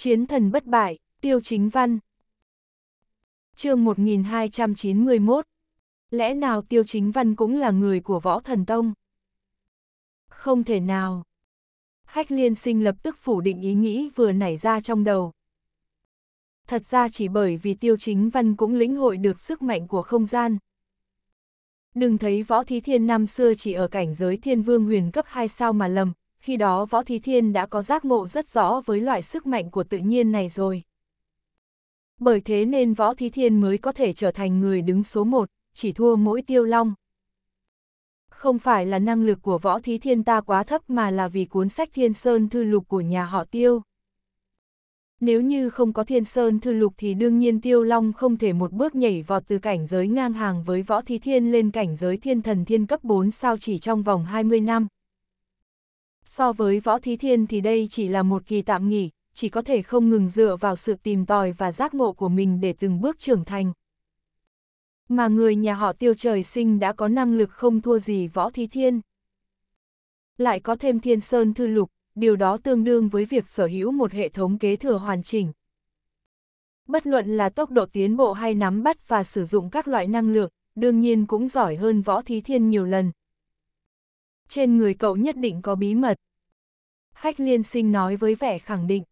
Chiến thần bất bại, tiêu chính văn. chương 1291. Lẽ nào tiêu chính văn cũng là người của võ thần tông? Không thể nào. Hách liên sinh lập tức phủ định ý nghĩ vừa nảy ra trong đầu. Thật ra chỉ bởi vì tiêu chính văn cũng lĩnh hội được sức mạnh của không gian. Đừng thấy võ thí thiên năm xưa chỉ ở cảnh giới thiên vương huyền cấp 2 sao mà lầm, khi đó Võ Thí Thiên đã có giác ngộ rất rõ với loại sức mạnh của tự nhiên này rồi. Bởi thế nên Võ Thí Thiên mới có thể trở thành người đứng số một, chỉ thua mỗi tiêu long. Không phải là năng lực của Võ Thí Thiên ta quá thấp mà là vì cuốn sách Thiên Sơn Thư Lục của nhà họ tiêu. Nếu như không có Thiên Sơn Thư Lục thì đương nhiên Tiêu Long không thể một bước nhảy vọt từ cảnh giới ngang hàng với Võ Thí Thiên lên cảnh giới Thiên Thần Thiên cấp 4 sao chỉ trong vòng 20 năm. So với võ thí thiên thì đây chỉ là một kỳ tạm nghỉ, chỉ có thể không ngừng dựa vào sự tìm tòi và giác ngộ của mình để từng bước trưởng thành. Mà người nhà họ tiêu trời sinh đã có năng lực không thua gì võ thí thiên. Lại có thêm thiên sơn thư lục, điều đó tương đương với việc sở hữu một hệ thống kế thừa hoàn chỉnh. Bất luận là tốc độ tiến bộ hay nắm bắt và sử dụng các loại năng lượng, đương nhiên cũng giỏi hơn võ thí thiên nhiều lần, trên người cậu nhất định có bí mật. Hách liên sinh nói với vẻ khẳng định.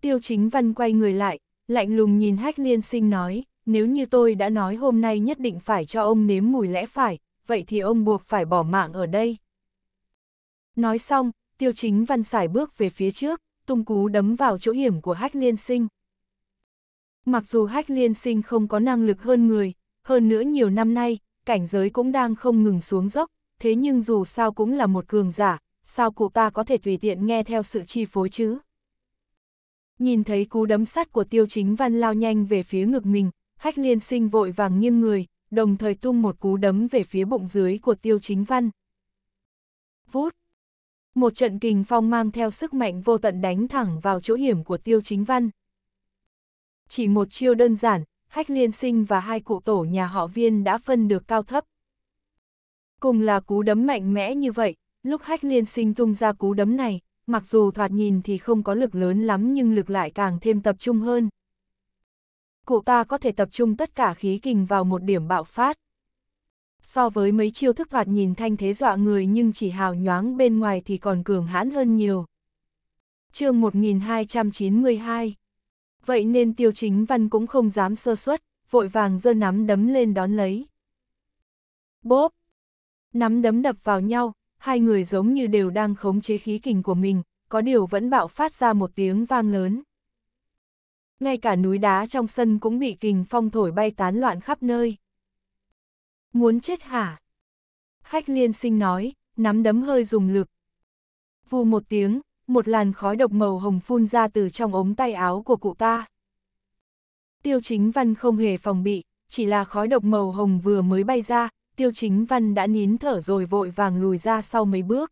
Tiêu chính văn quay người lại, lạnh lùng nhìn hách liên sinh nói, nếu như tôi đã nói hôm nay nhất định phải cho ông nếm mùi lẽ phải, vậy thì ông buộc phải bỏ mạng ở đây. Nói xong, tiêu chính văn xài bước về phía trước, tung cú đấm vào chỗ hiểm của hách liên sinh. Mặc dù hách liên sinh không có năng lực hơn người, hơn nữa nhiều năm nay, cảnh giới cũng đang không ngừng xuống dốc, thế nhưng dù sao cũng là một cường giả, sao cụ ta có thể tùy tiện nghe theo sự chi phối chứ? Nhìn thấy cú đấm sắt của tiêu chính văn lao nhanh về phía ngực mình, hách liên sinh vội vàng nghiêng người, đồng thời tung một cú đấm về phía bụng dưới của tiêu chính văn. Vút! Một trận kình phong mang theo sức mạnh vô tận đánh thẳng vào chỗ hiểm của tiêu chính văn. Chỉ một chiêu đơn giản, hách liên sinh và hai cụ tổ nhà họ viên đã phân được cao thấp. Cùng là cú đấm mạnh mẽ như vậy, lúc hách liên sinh tung ra cú đấm này, mặc dù thoạt nhìn thì không có lực lớn lắm nhưng lực lại càng thêm tập trung hơn. Cụ ta có thể tập trung tất cả khí kình vào một điểm bạo phát. So với mấy chiêu thức thoạt nhìn thanh thế dọa người nhưng chỉ hào nhoáng bên ngoài thì còn cường hãn hơn nhiều. chương 1292 Vậy nên tiêu chính văn cũng không dám sơ suất, vội vàng giơ nắm đấm lên đón lấy. Bốp, Nắm đấm đập vào nhau, hai người giống như đều đang khống chế khí kình của mình, có điều vẫn bạo phát ra một tiếng vang lớn. Ngay cả núi đá trong sân cũng bị kình phong thổi bay tán loạn khắp nơi. Muốn chết hả? Khách liên sinh nói, nắm đấm hơi dùng lực. Vù một tiếng, một làn khói độc màu hồng phun ra từ trong ống tay áo của cụ ta. Tiêu chính văn không hề phòng bị, chỉ là khói độc màu hồng vừa mới bay ra, Tiêu Chính Văn đã nín thở rồi vội vàng lùi ra sau mấy bước.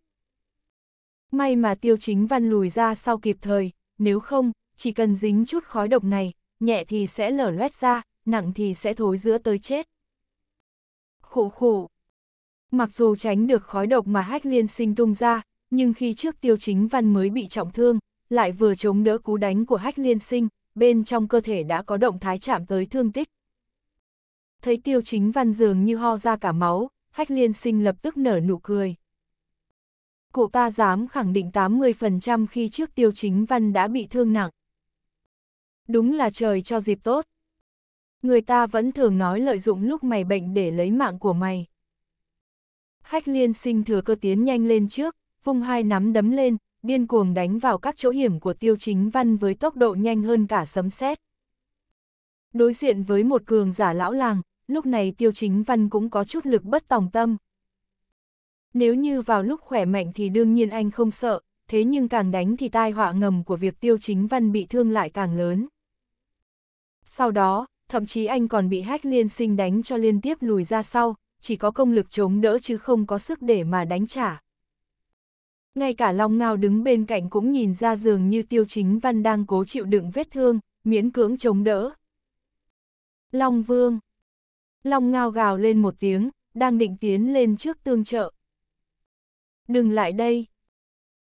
May mà Tiêu Chính Văn lùi ra sau kịp thời, nếu không, chỉ cần dính chút khói độc này, nhẹ thì sẽ lở loét ra, nặng thì sẽ thối giữa tới chết. Khổ khổ. Mặc dù tránh được khói độc mà hách liên sinh tung ra, nhưng khi trước Tiêu Chính Văn mới bị trọng thương, lại vừa chống đỡ cú đánh của hách liên sinh, bên trong cơ thể đã có động thái chạm tới thương tích, thấy tiêu chính văn dường như ho ra cả máu, hách liên sinh lập tức nở nụ cười. Cụ ta dám khẳng định 80% khi trước tiêu chính văn đã bị thương nặng. Đúng là trời cho dịp tốt. Người ta vẫn thường nói lợi dụng lúc mày bệnh để lấy mạng của mày. Hách liên sinh thừa cơ tiến nhanh lên trước, vung hai nắm đấm lên, điên cuồng đánh vào các chỗ hiểm của tiêu chính văn với tốc độ nhanh hơn cả sấm sét. Đối diện với một cường giả lão làng, lúc này tiêu chính văn cũng có chút lực bất tòng tâm. Nếu như vào lúc khỏe mạnh thì đương nhiên anh không sợ, thế nhưng càng đánh thì tai họa ngầm của việc tiêu chính văn bị thương lại càng lớn. Sau đó, thậm chí anh còn bị hách liên sinh đánh cho liên tiếp lùi ra sau, chỉ có công lực chống đỡ chứ không có sức để mà đánh trả. Ngay cả Long Ngao đứng bên cạnh cũng nhìn ra giường như tiêu chính văn đang cố chịu đựng vết thương, miễn cưỡng chống đỡ. Long Vương, Long ngao gào lên một tiếng, đang định tiến lên trước tương trợ. Đừng lại đây.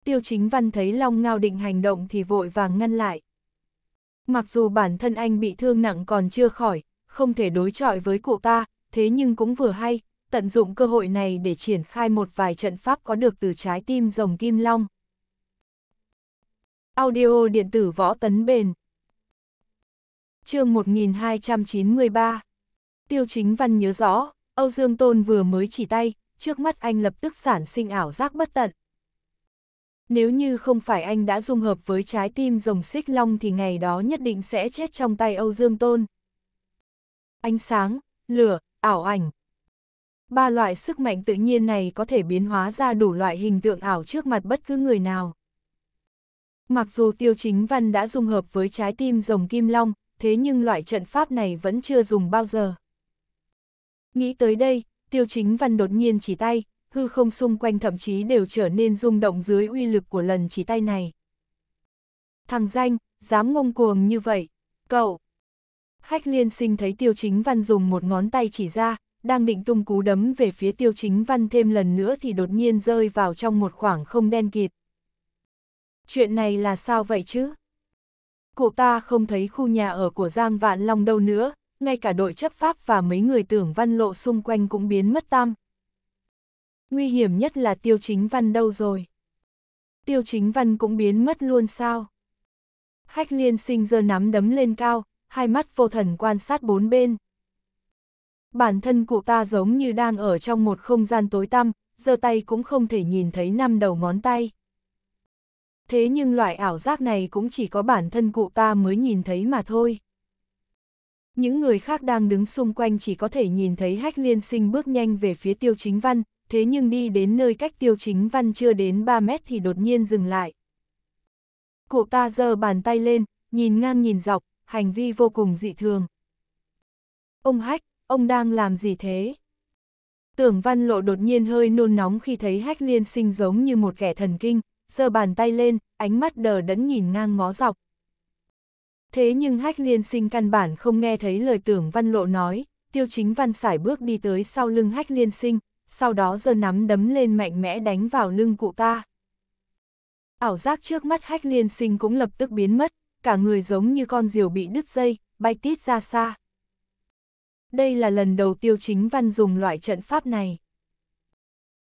Tiêu chính văn thấy Long ngao định hành động thì vội vàng ngăn lại. Mặc dù bản thân anh bị thương nặng còn chưa khỏi, không thể đối chọi với cụ ta, thế nhưng cũng vừa hay, tận dụng cơ hội này để triển khai một vài trận pháp có được từ trái tim rồng kim long. Audio điện tử võ tấn bền Chương 1293 Tiêu chính văn nhớ rõ, Âu Dương Tôn vừa mới chỉ tay, trước mắt anh lập tức sản sinh ảo giác bất tận. Nếu như không phải anh đã dung hợp với trái tim rồng xích long thì ngày đó nhất định sẽ chết trong tay Âu Dương Tôn. Ánh sáng, lửa, ảo ảnh. Ba loại sức mạnh tự nhiên này có thể biến hóa ra đủ loại hình tượng ảo trước mặt bất cứ người nào. Mặc dù tiêu chính văn đã dung hợp với trái tim rồng kim long, thế nhưng loại trận pháp này vẫn chưa dùng bao giờ. Nghĩ tới đây, tiêu chính văn đột nhiên chỉ tay, hư không xung quanh thậm chí đều trở nên rung động dưới uy lực của lần chỉ tay này. Thằng danh, dám ngông cuồng như vậy, cậu. Hách liên sinh thấy tiêu chính văn dùng một ngón tay chỉ ra, đang định tung cú đấm về phía tiêu chính văn thêm lần nữa thì đột nhiên rơi vào trong một khoảng không đen kịt. Chuyện này là sao vậy chứ? Cụ ta không thấy khu nhà ở của Giang Vạn Long đâu nữa, ngay cả đội chấp pháp và mấy người tưởng văn lộ xung quanh cũng biến mất tam Nguy hiểm nhất là tiêu chính văn đâu rồi? Tiêu chính văn cũng biến mất luôn sao? Hách liên sinh giờ nắm đấm lên cao, hai mắt vô thần quan sát bốn bên. Bản thân cụ ta giống như đang ở trong một không gian tối tăm, giờ tay cũng không thể nhìn thấy năm đầu ngón tay. Thế nhưng loại ảo giác này cũng chỉ có bản thân cụ ta mới nhìn thấy mà thôi. Những người khác đang đứng xung quanh chỉ có thể nhìn thấy hách liên sinh bước nhanh về phía tiêu chính văn, thế nhưng đi đến nơi cách tiêu chính văn chưa đến 3 mét thì đột nhiên dừng lại. Cụ ta giơ bàn tay lên, nhìn ngang nhìn dọc, hành vi vô cùng dị thường. Ông hách, ông đang làm gì thế? Tưởng văn lộ đột nhiên hơi nôn nóng khi thấy hách liên sinh giống như một kẻ thần kinh, giơ bàn tay lên, ánh mắt đờ đẫn nhìn ngang ngó dọc. Thế nhưng Hách Liên Sinh căn bản không nghe thấy lời tưởng văn lộ nói, tiêu chính văn sải bước đi tới sau lưng Hách Liên Sinh, sau đó giơ nắm đấm lên mạnh mẽ đánh vào lưng cụ ta. Ảo giác trước mắt Hách Liên Sinh cũng lập tức biến mất, cả người giống như con diều bị đứt dây, bay tít ra xa. Đây là lần đầu tiêu chính văn dùng loại trận pháp này.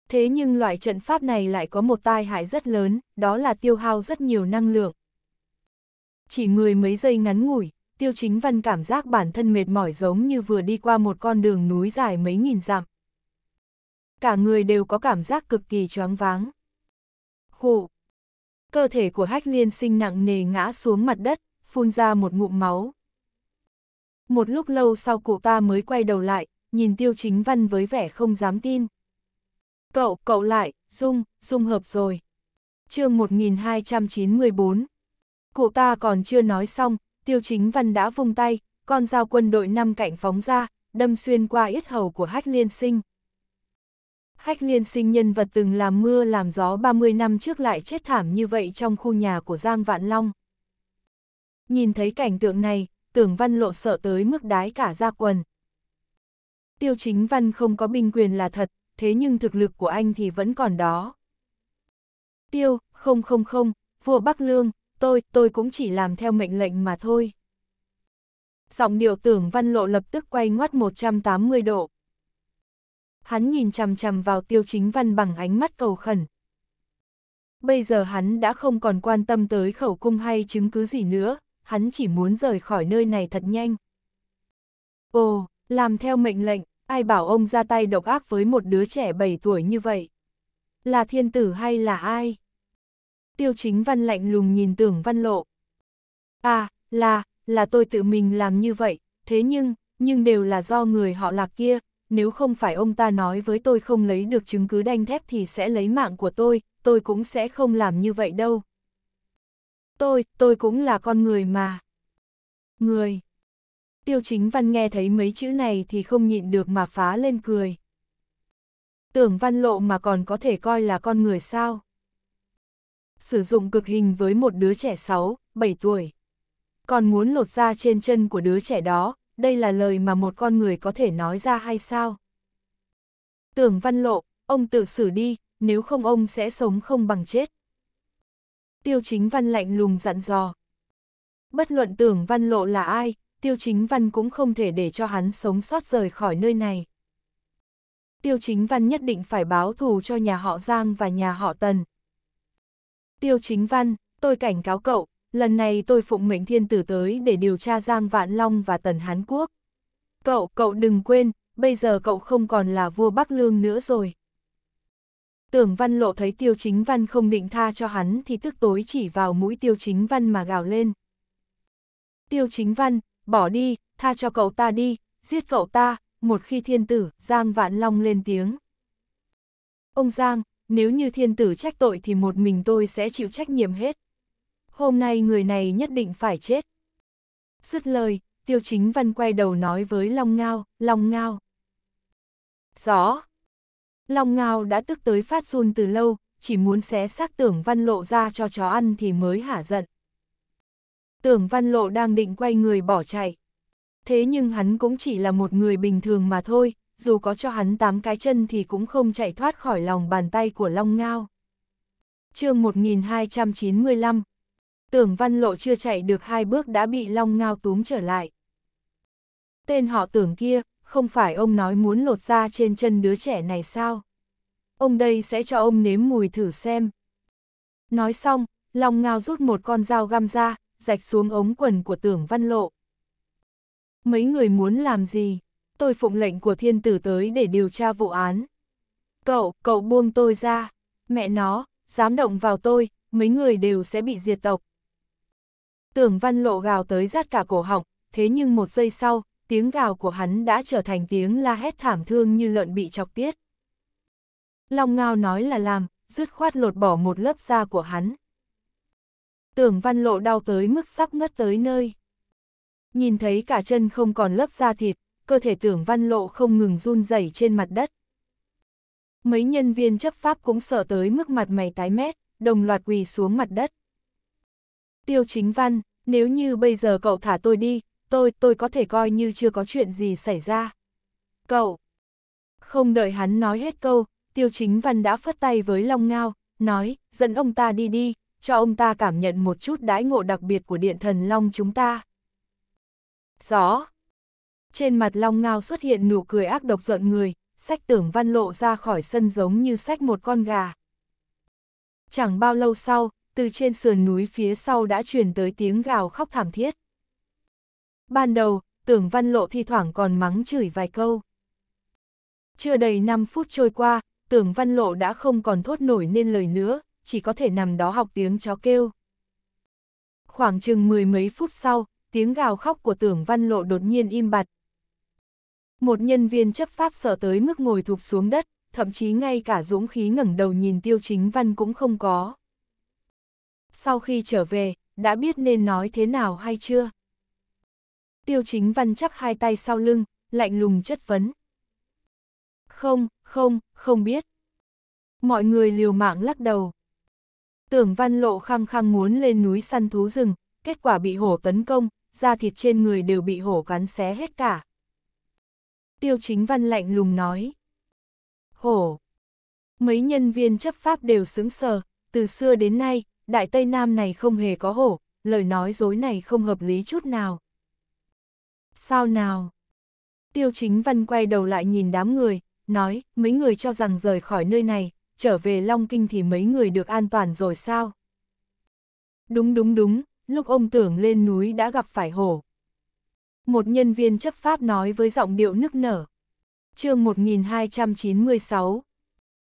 Thế nhưng loại trận pháp này lại có một tai hại rất lớn, đó là tiêu hao rất nhiều năng lượng. Chỉ người mấy giây ngắn ngủi, tiêu chính văn cảm giác bản thân mệt mỏi giống như vừa đi qua một con đường núi dài mấy nghìn dặm. Cả người đều có cảm giác cực kỳ choáng váng. Khụ! Cơ thể của hách liên sinh nặng nề ngã xuống mặt đất, phun ra một ngụm máu. Một lúc lâu sau cụ ta mới quay đầu lại, nhìn tiêu chính văn với vẻ không dám tin. Cậu, cậu lại, dung, dung hợp rồi. chương 1294 Cụ ta còn chưa nói xong, tiêu chính văn đã vung tay, con dao quân đội năm cạnh phóng ra, đâm xuyên qua yết hầu của hách liên sinh. Hách liên sinh nhân vật từng làm mưa làm gió 30 năm trước lại chết thảm như vậy trong khu nhà của Giang Vạn Long. Nhìn thấy cảnh tượng này, tưởng văn lộ sợ tới mức đái cả ra quần. Tiêu chính văn không có binh quyền là thật, thế nhưng thực lực của anh thì vẫn còn đó. Tiêu, không không không, vua Bắc Lương, tôi, tôi cũng chỉ làm theo mệnh lệnh mà thôi. Giọng điệu tưởng văn lộ lập tức quay ngoắt 180 độ. Hắn nhìn chằm chằm vào tiêu chính văn bằng ánh mắt cầu khẩn. Bây giờ hắn đã không còn quan tâm tới khẩu cung hay chứng cứ gì nữa, hắn chỉ muốn rời khỏi nơi này thật nhanh. Ồ, làm theo mệnh lệnh, ai bảo ông ra tay độc ác với một đứa trẻ 7 tuổi như vậy? Là thiên tử hay là ai? tiêu chính văn lạnh lùng nhìn tưởng văn lộ. À, là, là tôi tự mình làm như vậy, thế nhưng, nhưng đều là do người họ lạc kia, nếu không phải ông ta nói với tôi không lấy được chứng cứ đanh thép thì sẽ lấy mạng của tôi, tôi cũng sẽ không làm như vậy đâu. Tôi, tôi cũng là con người mà. Người. Tiêu chính văn nghe thấy mấy chữ này thì không nhịn được mà phá lên cười. Tưởng văn lộ mà còn có thể coi là con người sao? sử dụng cực hình với một đứa trẻ 6, 7 tuổi. Còn muốn lột da trên chân của đứa trẻ đó, đây là lời mà một con người có thể nói ra hay sao? Tưởng văn lộ, ông tự xử đi, nếu không ông sẽ sống không bằng chết. Tiêu chính văn lạnh lùng dặn dò. Bất luận tưởng văn lộ là ai, tiêu chính văn cũng không thể để cho hắn sống sót rời khỏi nơi này. Tiêu chính văn nhất định phải báo thù cho nhà họ Giang và nhà họ Tần, Tiêu Chính Văn, tôi cảnh cáo cậu, lần này tôi phụng mệnh thiên tử tới để điều tra Giang Vạn Long và Tần Hán Quốc. Cậu, cậu đừng quên, bây giờ cậu không còn là vua Bắc Lương nữa rồi. Tưởng Văn Lộ thấy Tiêu Chính Văn không định tha cho hắn thì tức tối chỉ vào mũi Tiêu Chính Văn mà gào lên. Tiêu Chính Văn, bỏ đi, tha cho cậu ta đi, giết cậu ta, một khi thiên tử, Giang Vạn Long lên tiếng. Ông Giang, nếu như thiên tử trách tội thì một mình tôi sẽ chịu trách nhiệm hết. Hôm nay người này nhất định phải chết. Dứt lời, tiêu chính văn quay đầu nói với Long Ngao, Long Ngao. Rõ. Long Ngao đã tức tới phát run từ lâu, chỉ muốn xé xác tưởng văn lộ ra cho chó ăn thì mới hả giận. Tưởng văn lộ đang định quay người bỏ chạy. Thế nhưng hắn cũng chỉ là một người bình thường mà thôi, dù có cho hắn tám cái chân thì cũng không chạy thoát khỏi lòng bàn tay của Long Ngao. chương 1295 Tưởng Văn Lộ chưa chạy được hai bước đã bị Long Ngao túm trở lại. Tên họ tưởng kia, không phải ông nói muốn lột ra trên chân đứa trẻ này sao? Ông đây sẽ cho ông nếm mùi thử xem. Nói xong, Long Ngao rút một con dao găm ra, rạch xuống ống quần của tưởng Văn Lộ. Mấy người muốn làm gì? tôi phụng lệnh của thiên tử tới để điều tra vụ án. Cậu, cậu buông tôi ra. Mẹ nó, dám động vào tôi, mấy người đều sẽ bị diệt tộc. Tưởng văn lộ gào tới rát cả cổ họng, thế nhưng một giây sau, tiếng gào của hắn đã trở thành tiếng la hét thảm thương như lợn bị chọc tiết. Long ngao nói là làm, dứt khoát lột bỏ một lớp da của hắn. Tưởng văn lộ đau tới mức sắp ngất tới nơi. Nhìn thấy cả chân không còn lớp da thịt, cơ thể tưởng văn lộ không ngừng run rẩy trên mặt đất. Mấy nhân viên chấp pháp cũng sợ tới mức mặt mày tái mét, đồng loạt quỳ xuống mặt đất. Tiêu chính văn, nếu như bây giờ cậu thả tôi đi, tôi, tôi có thể coi như chưa có chuyện gì xảy ra. Cậu! Không đợi hắn nói hết câu, tiêu chính văn đã phất tay với Long Ngao, nói, dẫn ông ta đi đi, cho ông ta cảm nhận một chút đãi ngộ đặc biệt của điện thần Long chúng ta. Rõ! trên mặt Long Ngao xuất hiện nụ cười ác độc giận người, sách tưởng văn lộ ra khỏi sân giống như sách một con gà. Chẳng bao lâu sau, từ trên sườn núi phía sau đã truyền tới tiếng gào khóc thảm thiết. Ban đầu, tưởng văn lộ thi thoảng còn mắng chửi vài câu. Chưa đầy 5 phút trôi qua, tưởng văn lộ đã không còn thốt nổi nên lời nữa, chỉ có thể nằm đó học tiếng chó kêu. Khoảng chừng mười mấy phút sau, tiếng gào khóc của tưởng văn lộ đột nhiên im bặt, một nhân viên chấp pháp sợ tới mức ngồi thụp xuống đất, thậm chí ngay cả dũng khí ngẩng đầu nhìn tiêu chính văn cũng không có. Sau khi trở về, đã biết nên nói thế nào hay chưa? Tiêu chính văn chắp hai tay sau lưng, lạnh lùng chất vấn. Không, không, không biết. Mọi người liều mạng lắc đầu. Tưởng văn lộ khăng khăng muốn lên núi săn thú rừng, kết quả bị hổ tấn công, da thịt trên người đều bị hổ cắn xé hết cả tiêu chính văn lạnh lùng nói. Hổ! Mấy nhân viên chấp pháp đều xứng sờ, từ xưa đến nay, Đại Tây Nam này không hề có hổ, lời nói dối này không hợp lý chút nào. Sao nào? Tiêu chính văn quay đầu lại nhìn đám người, nói, mấy người cho rằng rời khỏi nơi này, trở về Long Kinh thì mấy người được an toàn rồi sao? Đúng đúng đúng, lúc ông tưởng lên núi đã gặp phải hổ một nhân viên chấp pháp nói với giọng điệu nức nở. chương 1296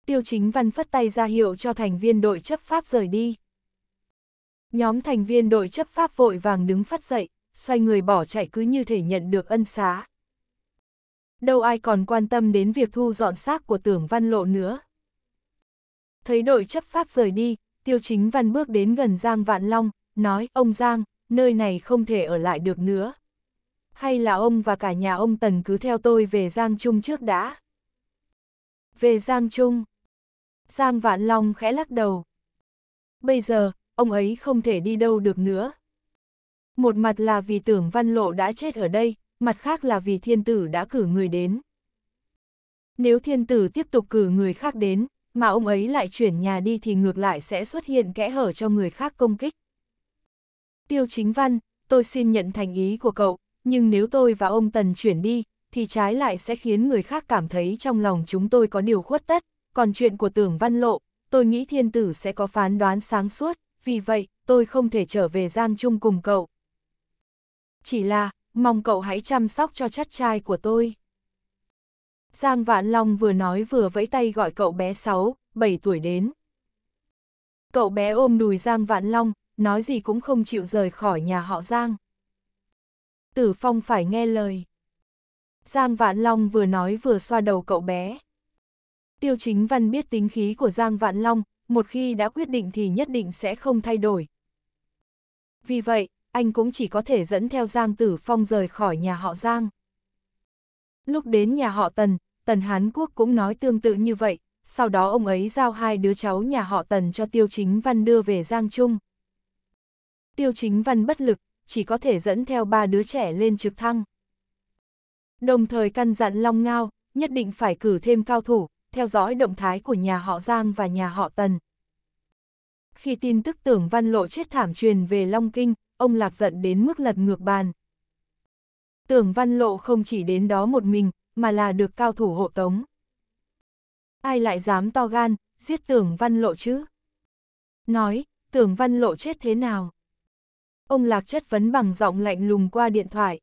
Tiêu chính văn phất tay ra hiệu cho thành viên đội chấp pháp rời đi. Nhóm thành viên đội chấp pháp vội vàng đứng phát dậy, xoay người bỏ chạy cứ như thể nhận được ân xá. Đâu ai còn quan tâm đến việc thu dọn xác của tưởng văn lộ nữa. Thấy đội chấp pháp rời đi, tiêu chính văn bước đến gần Giang Vạn Long, nói, ông Giang, nơi này không thể ở lại được nữa hay là ông và cả nhà ông Tần cứ theo tôi về Giang Trung trước đã. Về Giang Trung. Giang Vạn Long khẽ lắc đầu. Bây giờ, ông ấy không thể đi đâu được nữa. Một mặt là vì tưởng Văn Lộ đã chết ở đây, mặt khác là vì thiên tử đã cử người đến. Nếu thiên tử tiếp tục cử người khác đến, mà ông ấy lại chuyển nhà đi thì ngược lại sẽ xuất hiện kẽ hở cho người khác công kích. Tiêu chính văn, tôi xin nhận thành ý của cậu, nhưng nếu tôi và ông Tần chuyển đi, thì trái lại sẽ khiến người khác cảm thấy trong lòng chúng tôi có điều khuất tất, còn chuyện của tưởng văn lộ, tôi nghĩ thiên tử sẽ có phán đoán sáng suốt, vì vậy, tôi không thể trở về Giang Trung cùng cậu. Chỉ là, mong cậu hãy chăm sóc cho chất trai của tôi. Giang Vạn Long vừa nói vừa vẫy tay gọi cậu bé 6, 7 tuổi đến. Cậu bé ôm đùi Giang Vạn Long, nói gì cũng không chịu rời khỏi nhà họ Giang. Tử Phong phải nghe lời. Giang Vạn Long vừa nói vừa xoa đầu cậu bé. Tiêu chính văn biết tính khí của Giang Vạn Long, một khi đã quyết định thì nhất định sẽ không thay đổi. Vì vậy, anh cũng chỉ có thể dẫn theo Giang Tử Phong rời khỏi nhà họ Giang. Lúc đến nhà họ Tần, Tần Hán Quốc cũng nói tương tự như vậy, sau đó ông ấy giao hai đứa cháu nhà họ Tần cho Tiêu Chính Văn đưa về Giang Trung. Tiêu Chính Văn bất lực, chỉ có thể dẫn theo ba đứa trẻ lên trực thăng. Đồng thời căn dặn Long Ngao, nhất định phải cử thêm cao thủ, theo dõi động thái của nhà họ Giang và nhà họ Tần. Khi tin tức tưởng văn lộ chết thảm truyền về Long Kinh, ông Lạc giận đến mức lật ngược bàn. Tưởng văn lộ không chỉ đến đó một mình, mà là được cao thủ hộ tống. Ai lại dám to gan, giết tưởng văn lộ chứ? Nói, tưởng văn lộ chết thế nào? Ông Lạc chất vấn bằng giọng lạnh lùng qua điện thoại.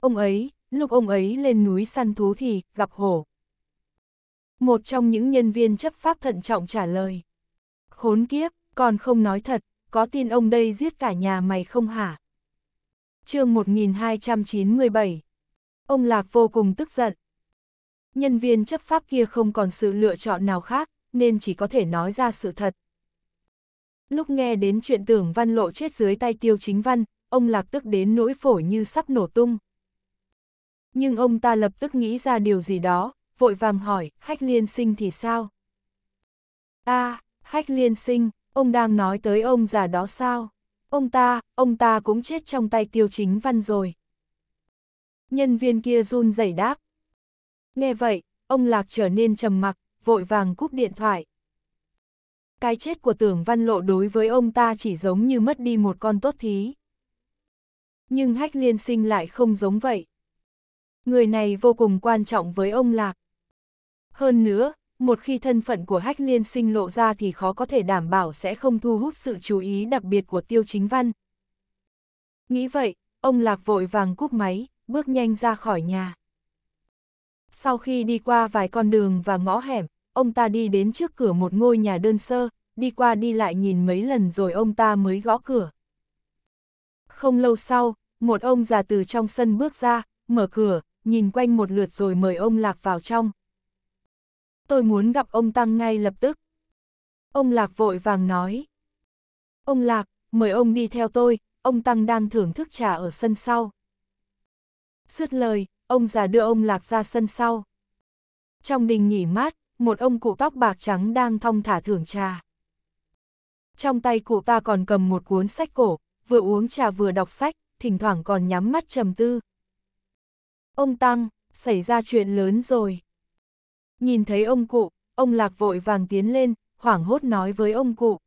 Ông ấy, lúc ông ấy lên núi săn thú thì gặp hổ. Một trong những nhân viên chấp pháp thận trọng trả lời. Khốn kiếp, còn không nói thật, có tin ông đây giết cả nhà mày không hả? chương 1297 Ông Lạc vô cùng tức giận. Nhân viên chấp pháp kia không còn sự lựa chọn nào khác, nên chỉ có thể nói ra sự thật, Lúc nghe đến chuyện tưởng văn lộ chết dưới tay tiêu chính văn, ông lạc tức đến nỗi phổi như sắp nổ tung. Nhưng ông ta lập tức nghĩ ra điều gì đó, vội vàng hỏi, hách liên sinh thì sao? a à, hách liên sinh, ông đang nói tới ông già đó sao? Ông ta, ông ta cũng chết trong tay tiêu chính văn rồi. Nhân viên kia run rẩy đáp. Nghe vậy, ông Lạc trở nên trầm mặc, vội vàng cúp điện thoại cái chết của tưởng văn lộ đối với ông ta chỉ giống như mất đi một con tốt thí. Nhưng hách liên sinh lại không giống vậy. Người này vô cùng quan trọng với ông Lạc. Hơn nữa, một khi thân phận của hách liên sinh lộ ra thì khó có thể đảm bảo sẽ không thu hút sự chú ý đặc biệt của tiêu chính văn. Nghĩ vậy, ông Lạc vội vàng cúp máy, bước nhanh ra khỏi nhà. Sau khi đi qua vài con đường và ngõ hẻm, ông ta đi đến trước cửa một ngôi nhà đơn sơ, đi qua đi lại nhìn mấy lần rồi ông ta mới gõ cửa. Không lâu sau, một ông già từ trong sân bước ra, mở cửa, nhìn quanh một lượt rồi mời ông Lạc vào trong. Tôi muốn gặp ông Tăng ngay lập tức. Ông Lạc vội vàng nói. Ông Lạc, mời ông đi theo tôi, ông Tăng đang thưởng thức trà ở sân sau. Dứt lời, ông già đưa ông Lạc ra sân sau. Trong đình nghỉ mát, một ông cụ tóc bạc trắng đang thong thả thưởng trà. Trong tay cụ ta còn cầm một cuốn sách cổ, vừa uống trà vừa đọc sách, thỉnh thoảng còn nhắm mắt trầm tư. Ông Tăng, xảy ra chuyện lớn rồi. Nhìn thấy ông cụ, ông Lạc vội vàng tiến lên, hoảng hốt nói với ông cụ.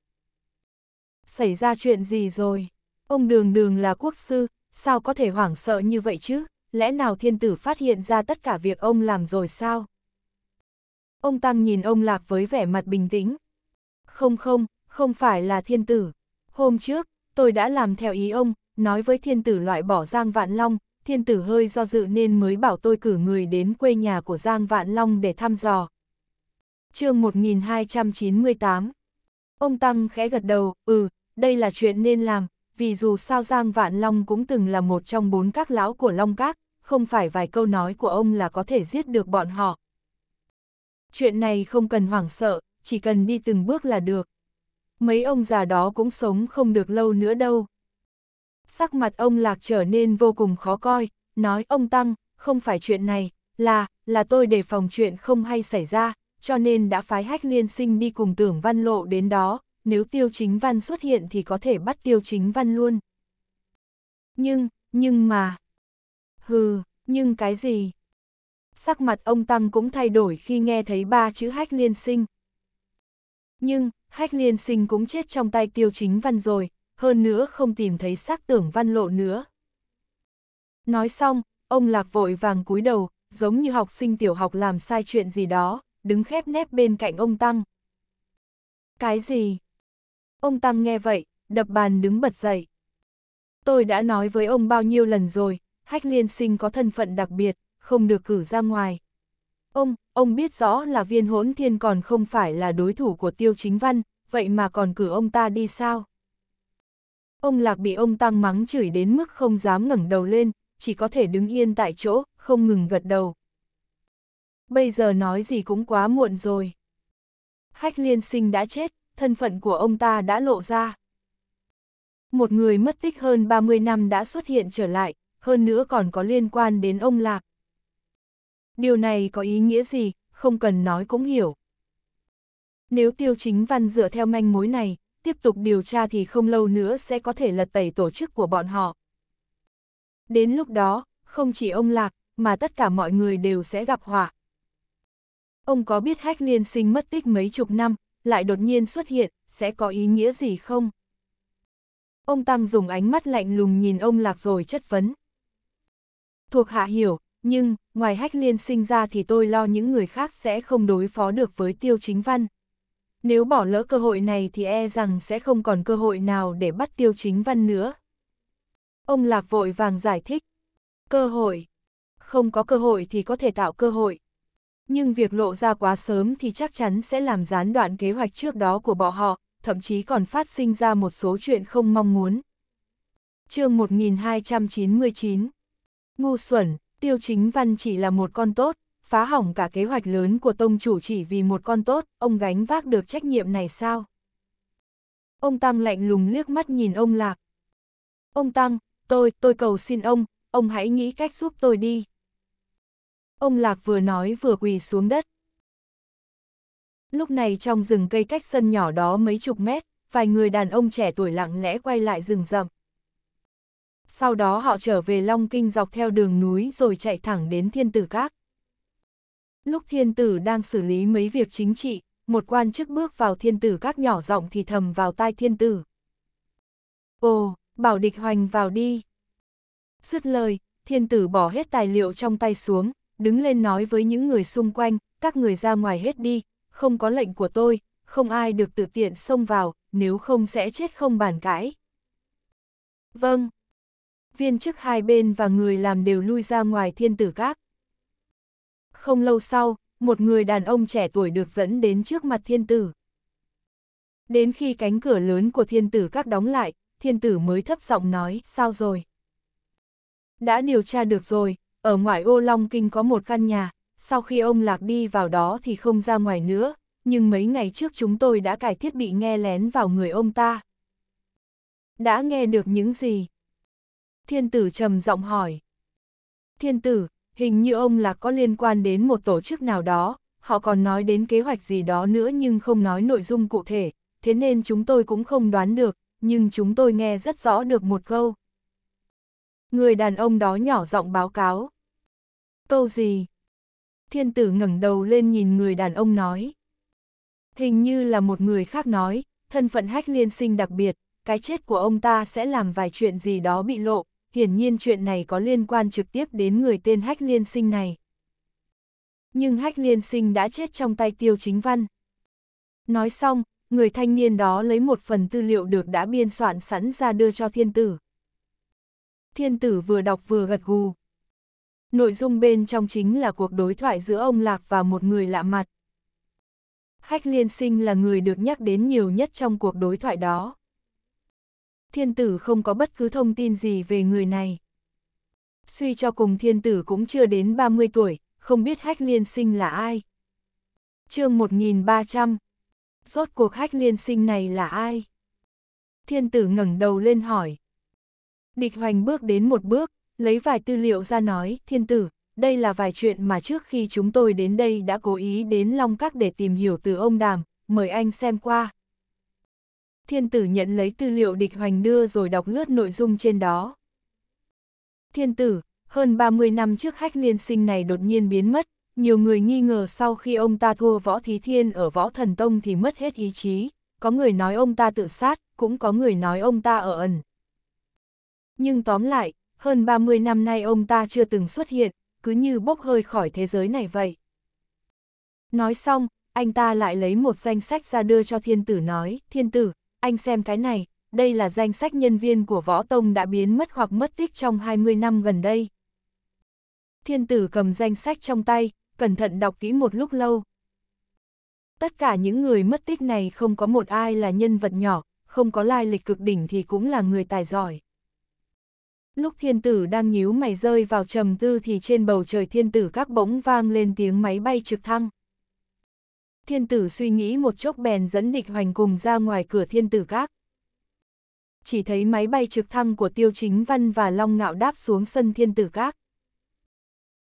Xảy ra chuyện gì rồi? Ông đường đường là quốc sư, sao có thể hoảng sợ như vậy chứ? Lẽ nào thiên tử phát hiện ra tất cả việc ông làm rồi sao? Ông Tăng nhìn ông Lạc với vẻ mặt bình tĩnh. Không không, không phải là thiên tử. Hôm trước, tôi đã làm theo ý ông, nói với thiên tử loại bỏ Giang Vạn Long, thiên tử hơi do dự nên mới bảo tôi cử người đến quê nhà của Giang Vạn Long để thăm dò. chương 1298 Ông Tăng khẽ gật đầu, ừ, đây là chuyện nên làm, vì dù sao Giang Vạn Long cũng từng là một trong bốn các lão của Long Các, không phải vài câu nói của ông là có thể giết được bọn họ chuyện này không cần hoảng sợ, chỉ cần đi từng bước là được. Mấy ông già đó cũng sống không được lâu nữa đâu. Sắc mặt ông Lạc trở nên vô cùng khó coi, nói ông Tăng, không phải chuyện này, là, là tôi để phòng chuyện không hay xảy ra, cho nên đã phái hách liên sinh đi cùng tưởng văn lộ đến đó, nếu tiêu chính văn xuất hiện thì có thể bắt tiêu chính văn luôn. Nhưng, nhưng mà... Hừ, nhưng cái gì? sắc mặt ông Tăng cũng thay đổi khi nghe thấy ba chữ hách liên sinh. Nhưng, hách liên sinh cũng chết trong tay tiêu chính văn rồi, hơn nữa không tìm thấy xác tưởng văn lộ nữa. Nói xong, ông lạc vội vàng cúi đầu, giống như học sinh tiểu học làm sai chuyện gì đó, đứng khép nép bên cạnh ông Tăng. Cái gì? Ông Tăng nghe vậy, đập bàn đứng bật dậy. Tôi đã nói với ông bao nhiêu lần rồi, Hách Liên Sinh có thân phận đặc biệt, không được cử ra ngoài. Ông, ông biết rõ là viên hỗn thiên còn không phải là đối thủ của tiêu chính văn, vậy mà còn cử ông ta đi sao? Ông Lạc bị ông Tăng mắng chửi đến mức không dám ngẩng đầu lên, chỉ có thể đứng yên tại chỗ, không ngừng gật đầu. Bây giờ nói gì cũng quá muộn rồi. Hách liên sinh đã chết, thân phận của ông ta đã lộ ra. Một người mất tích hơn 30 năm đã xuất hiện trở lại, hơn nữa còn có liên quan đến ông Lạc. Điều này có ý nghĩa gì, không cần nói cũng hiểu. Nếu tiêu chính văn dựa theo manh mối này, tiếp tục điều tra thì không lâu nữa sẽ có thể lật tẩy tổ chức của bọn họ. Đến lúc đó, không chỉ ông Lạc, mà tất cả mọi người đều sẽ gặp họa. Ông có biết hách liên sinh mất tích mấy chục năm, lại đột nhiên xuất hiện, sẽ có ý nghĩa gì không? Ông Tăng dùng ánh mắt lạnh lùng nhìn ông Lạc rồi chất vấn. Thuộc hạ hiểu, nhưng, ngoài hách liên sinh ra thì tôi lo những người khác sẽ không đối phó được với tiêu chính văn. Nếu bỏ lỡ cơ hội này thì e rằng sẽ không còn cơ hội nào để bắt tiêu chính văn nữa. Ông Lạc vội vàng giải thích. Cơ hội. Không có cơ hội thì có thể tạo cơ hội. Nhưng việc lộ ra quá sớm thì chắc chắn sẽ làm gián đoạn kế hoạch trước đó của bọn họ, thậm chí còn phát sinh ra một số chuyện không mong muốn. chương 1299 Ngu xuẩn tiêu chính văn chỉ là một con tốt, phá hỏng cả kế hoạch lớn của tông chủ chỉ vì một con tốt, ông gánh vác được trách nhiệm này sao? Ông Tăng lạnh lùng liếc mắt nhìn ông Lạc. Ông Tăng, tôi, tôi cầu xin ông, ông hãy nghĩ cách giúp tôi đi. Ông Lạc vừa nói vừa quỳ xuống đất. Lúc này trong rừng cây cách sân nhỏ đó mấy chục mét, vài người đàn ông trẻ tuổi lặng lẽ quay lại rừng rậm sau đó họ trở về Long Kinh dọc theo đường núi rồi chạy thẳng đến Thiên Tử Các. Lúc Thiên Tử đang xử lý mấy việc chính trị, một quan chức bước vào Thiên Tử Các nhỏ giọng thì thầm vào tai Thiên Tử. Ồ, bảo địch hoành vào đi. Dứt lời, Thiên Tử bỏ hết tài liệu trong tay xuống, đứng lên nói với những người xung quanh, các người ra ngoài hết đi, không có lệnh của tôi, không ai được tự tiện xông vào, nếu không sẽ chết không bàn cãi. Vâng, viên chức hai bên và người làm đều lui ra ngoài thiên tử các. Không lâu sau, một người đàn ông trẻ tuổi được dẫn đến trước mặt thiên tử. Đến khi cánh cửa lớn của thiên tử các đóng lại, thiên tử mới thấp giọng nói, sao rồi? Đã điều tra được rồi, ở ngoại ô Long Kinh có một căn nhà, sau khi ông Lạc đi vào đó thì không ra ngoài nữa, nhưng mấy ngày trước chúng tôi đã cải thiết bị nghe lén vào người ông ta. Đã nghe được những gì? Thiên tử trầm giọng hỏi. Thiên tử, hình như ông là có liên quan đến một tổ chức nào đó, họ còn nói đến kế hoạch gì đó nữa nhưng không nói nội dung cụ thể, thế nên chúng tôi cũng không đoán được, nhưng chúng tôi nghe rất rõ được một câu. Người đàn ông đó nhỏ giọng báo cáo. Câu gì? Thiên tử ngẩng đầu lên nhìn người đàn ông nói. Hình như là một người khác nói, thân phận hách liên sinh đặc biệt, cái chết của ông ta sẽ làm vài chuyện gì đó bị lộ, hiển nhiên chuyện này có liên quan trực tiếp đến người tên Hách Liên Sinh này. Nhưng Hách Liên Sinh đã chết trong tay Tiêu Chính Văn. Nói xong, người thanh niên đó lấy một phần tư liệu được đã biên soạn sẵn ra đưa cho thiên tử. Thiên tử vừa đọc vừa gật gù. Nội dung bên trong chính là cuộc đối thoại giữa ông Lạc và một người lạ mặt. Hách Liên Sinh là người được nhắc đến nhiều nhất trong cuộc đối thoại đó thiên tử không có bất cứ thông tin gì về người này. Suy cho cùng thiên tử cũng chưa đến 30 tuổi, không biết hách liên sinh là ai. chương 1300 Rốt cuộc hách liên sinh này là ai? Thiên tử ngẩng đầu lên hỏi. Địch hoành bước đến một bước, lấy vài tư liệu ra nói, thiên tử, đây là vài chuyện mà trước khi chúng tôi đến đây đã cố ý đến Long Các để tìm hiểu từ ông Đàm, mời anh xem qua. Thiên tử nhận lấy tư liệu địch hoành đưa rồi đọc lướt nội dung trên đó. Thiên tử, hơn 30 năm trước hách liên sinh này đột nhiên biến mất, nhiều người nghi ngờ sau khi ông ta thua võ thí thiên ở võ thần tông thì mất hết ý chí, có người nói ông ta tự sát, cũng có người nói ông ta ở ẩn. Nhưng tóm lại, hơn 30 năm nay ông ta chưa từng xuất hiện, cứ như bốc hơi khỏi thế giới này vậy. Nói xong, anh ta lại lấy một danh sách ra đưa cho thiên tử nói, thiên tử, anh xem cái này, đây là danh sách nhân viên của Võ Tông đã biến mất hoặc mất tích trong 20 năm gần đây. Thiên tử cầm danh sách trong tay, cẩn thận đọc kỹ một lúc lâu. Tất cả những người mất tích này không có một ai là nhân vật nhỏ, không có lai lịch cực đỉnh thì cũng là người tài giỏi. Lúc thiên tử đang nhíu mày rơi vào trầm tư thì trên bầu trời thiên tử các bỗng vang lên tiếng máy bay trực thăng. Thiên tử suy nghĩ một chốc bèn dẫn địch hoành cùng ra ngoài cửa thiên tử các. Chỉ thấy máy bay trực thăng của Tiêu Chính Văn và Long Ngạo đáp xuống sân thiên tử các.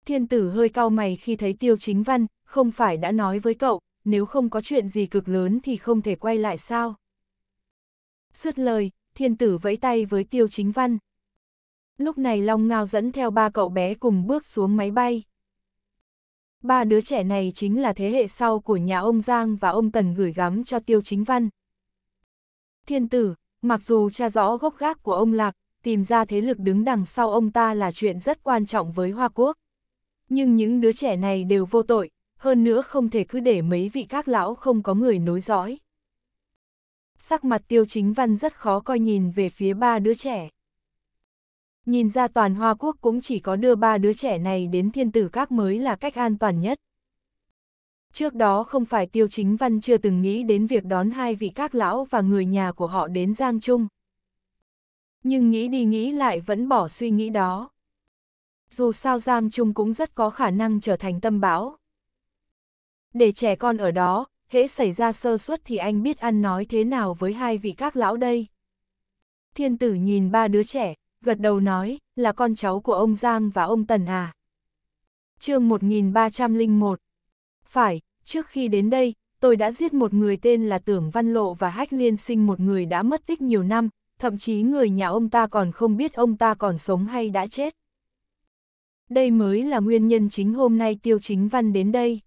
Thiên tử hơi cau mày khi thấy Tiêu Chính Văn, không phải đã nói với cậu, nếu không có chuyện gì cực lớn thì không thể quay lại sao. Sứt lời, thiên tử vẫy tay với Tiêu Chính Văn. Lúc này Long Ngao dẫn theo ba cậu bé cùng bước xuống máy bay. Ba đứa trẻ này chính là thế hệ sau của nhà ông Giang và ông Tần gửi gắm cho Tiêu Chính Văn. Thiên tử, mặc dù cha rõ gốc gác của ông Lạc, tìm ra thế lực đứng đằng sau ông ta là chuyện rất quan trọng với Hoa Quốc. Nhưng những đứa trẻ này đều vô tội, hơn nữa không thể cứ để mấy vị các lão không có người nối dõi. Sắc mặt Tiêu Chính Văn rất khó coi nhìn về phía ba đứa trẻ. Nhìn ra toàn Hoa Quốc cũng chỉ có đưa ba đứa trẻ này đến thiên tử các mới là cách an toàn nhất. Trước đó không phải Tiêu Chính Văn chưa từng nghĩ đến việc đón hai vị các lão và người nhà của họ đến Giang Trung. Nhưng nghĩ đi nghĩ lại vẫn bỏ suy nghĩ đó. Dù sao Giang Trung cũng rất có khả năng trở thành tâm bão. Để trẻ con ở đó, hễ xảy ra sơ suất thì anh biết ăn nói thế nào với hai vị các lão đây. Thiên tử nhìn ba đứa trẻ, gật đầu nói, là con cháu của ông Giang và ông Tần à. chương 1301 Phải, trước khi đến đây, tôi đã giết một người tên là Tưởng Văn Lộ và Hách Liên Sinh một người đã mất tích nhiều năm, thậm chí người nhà ông ta còn không biết ông ta còn sống hay đã chết. Đây mới là nguyên nhân chính hôm nay Tiêu Chính Văn đến đây.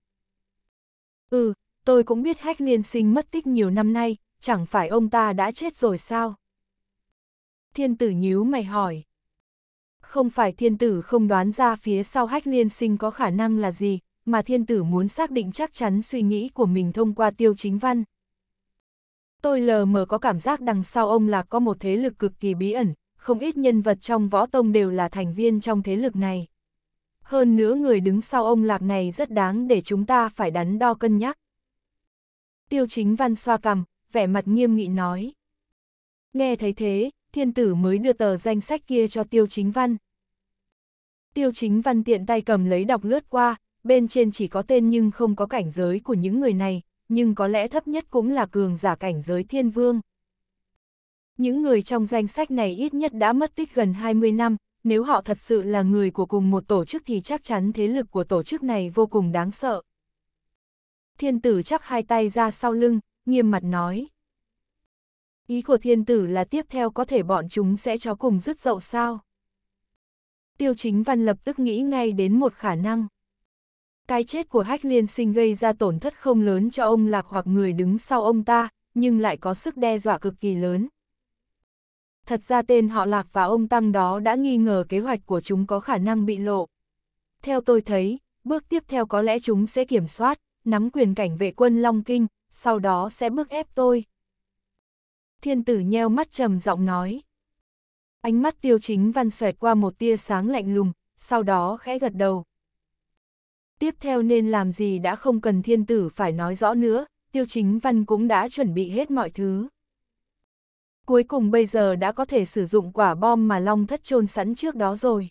Ừ, tôi cũng biết Hách Liên Sinh mất tích nhiều năm nay, chẳng phải ông ta đã chết rồi sao? thiên tử nhíu mày hỏi. Không phải thiên tử không đoán ra phía sau hách liên sinh có khả năng là gì, mà thiên tử muốn xác định chắc chắn suy nghĩ của mình thông qua tiêu chính văn. Tôi lờ mờ có cảm giác đằng sau ông là có một thế lực cực kỳ bí ẩn, không ít nhân vật trong võ tông đều là thành viên trong thế lực này. Hơn nữa người đứng sau ông lạc này rất đáng để chúng ta phải đắn đo cân nhắc. Tiêu chính văn xoa cằm, vẻ mặt nghiêm nghị nói. Nghe thấy thế, thiên tử mới đưa tờ danh sách kia cho tiêu chính văn. Tiêu chính văn tiện tay cầm lấy đọc lướt qua, bên trên chỉ có tên nhưng không có cảnh giới của những người này, nhưng có lẽ thấp nhất cũng là cường giả cảnh giới thiên vương. Những người trong danh sách này ít nhất đã mất tích gần 20 năm, nếu họ thật sự là người của cùng một tổ chức thì chắc chắn thế lực của tổ chức này vô cùng đáng sợ. Thiên tử chắp hai tay ra sau lưng, nghiêm mặt nói. Ý của thiên tử là tiếp theo có thể bọn chúng sẽ cho cùng rứt dậu sao? Tiêu chính văn lập tức nghĩ ngay đến một khả năng. Cái chết của hách liên sinh gây ra tổn thất không lớn cho ông lạc hoặc người đứng sau ông ta, nhưng lại có sức đe dọa cực kỳ lớn. Thật ra tên họ lạc và ông Tăng đó đã nghi ngờ kế hoạch của chúng có khả năng bị lộ. Theo tôi thấy, bước tiếp theo có lẽ chúng sẽ kiểm soát, nắm quyền cảnh vệ quân Long Kinh, sau đó sẽ bước ép tôi thiên tử nheo mắt trầm giọng nói. Ánh mắt tiêu chính văn xoẹt qua một tia sáng lạnh lùng, sau đó khẽ gật đầu. Tiếp theo nên làm gì đã không cần thiên tử phải nói rõ nữa, tiêu chính văn cũng đã chuẩn bị hết mọi thứ. Cuối cùng bây giờ đã có thể sử dụng quả bom mà Long thất trôn sẵn trước đó rồi.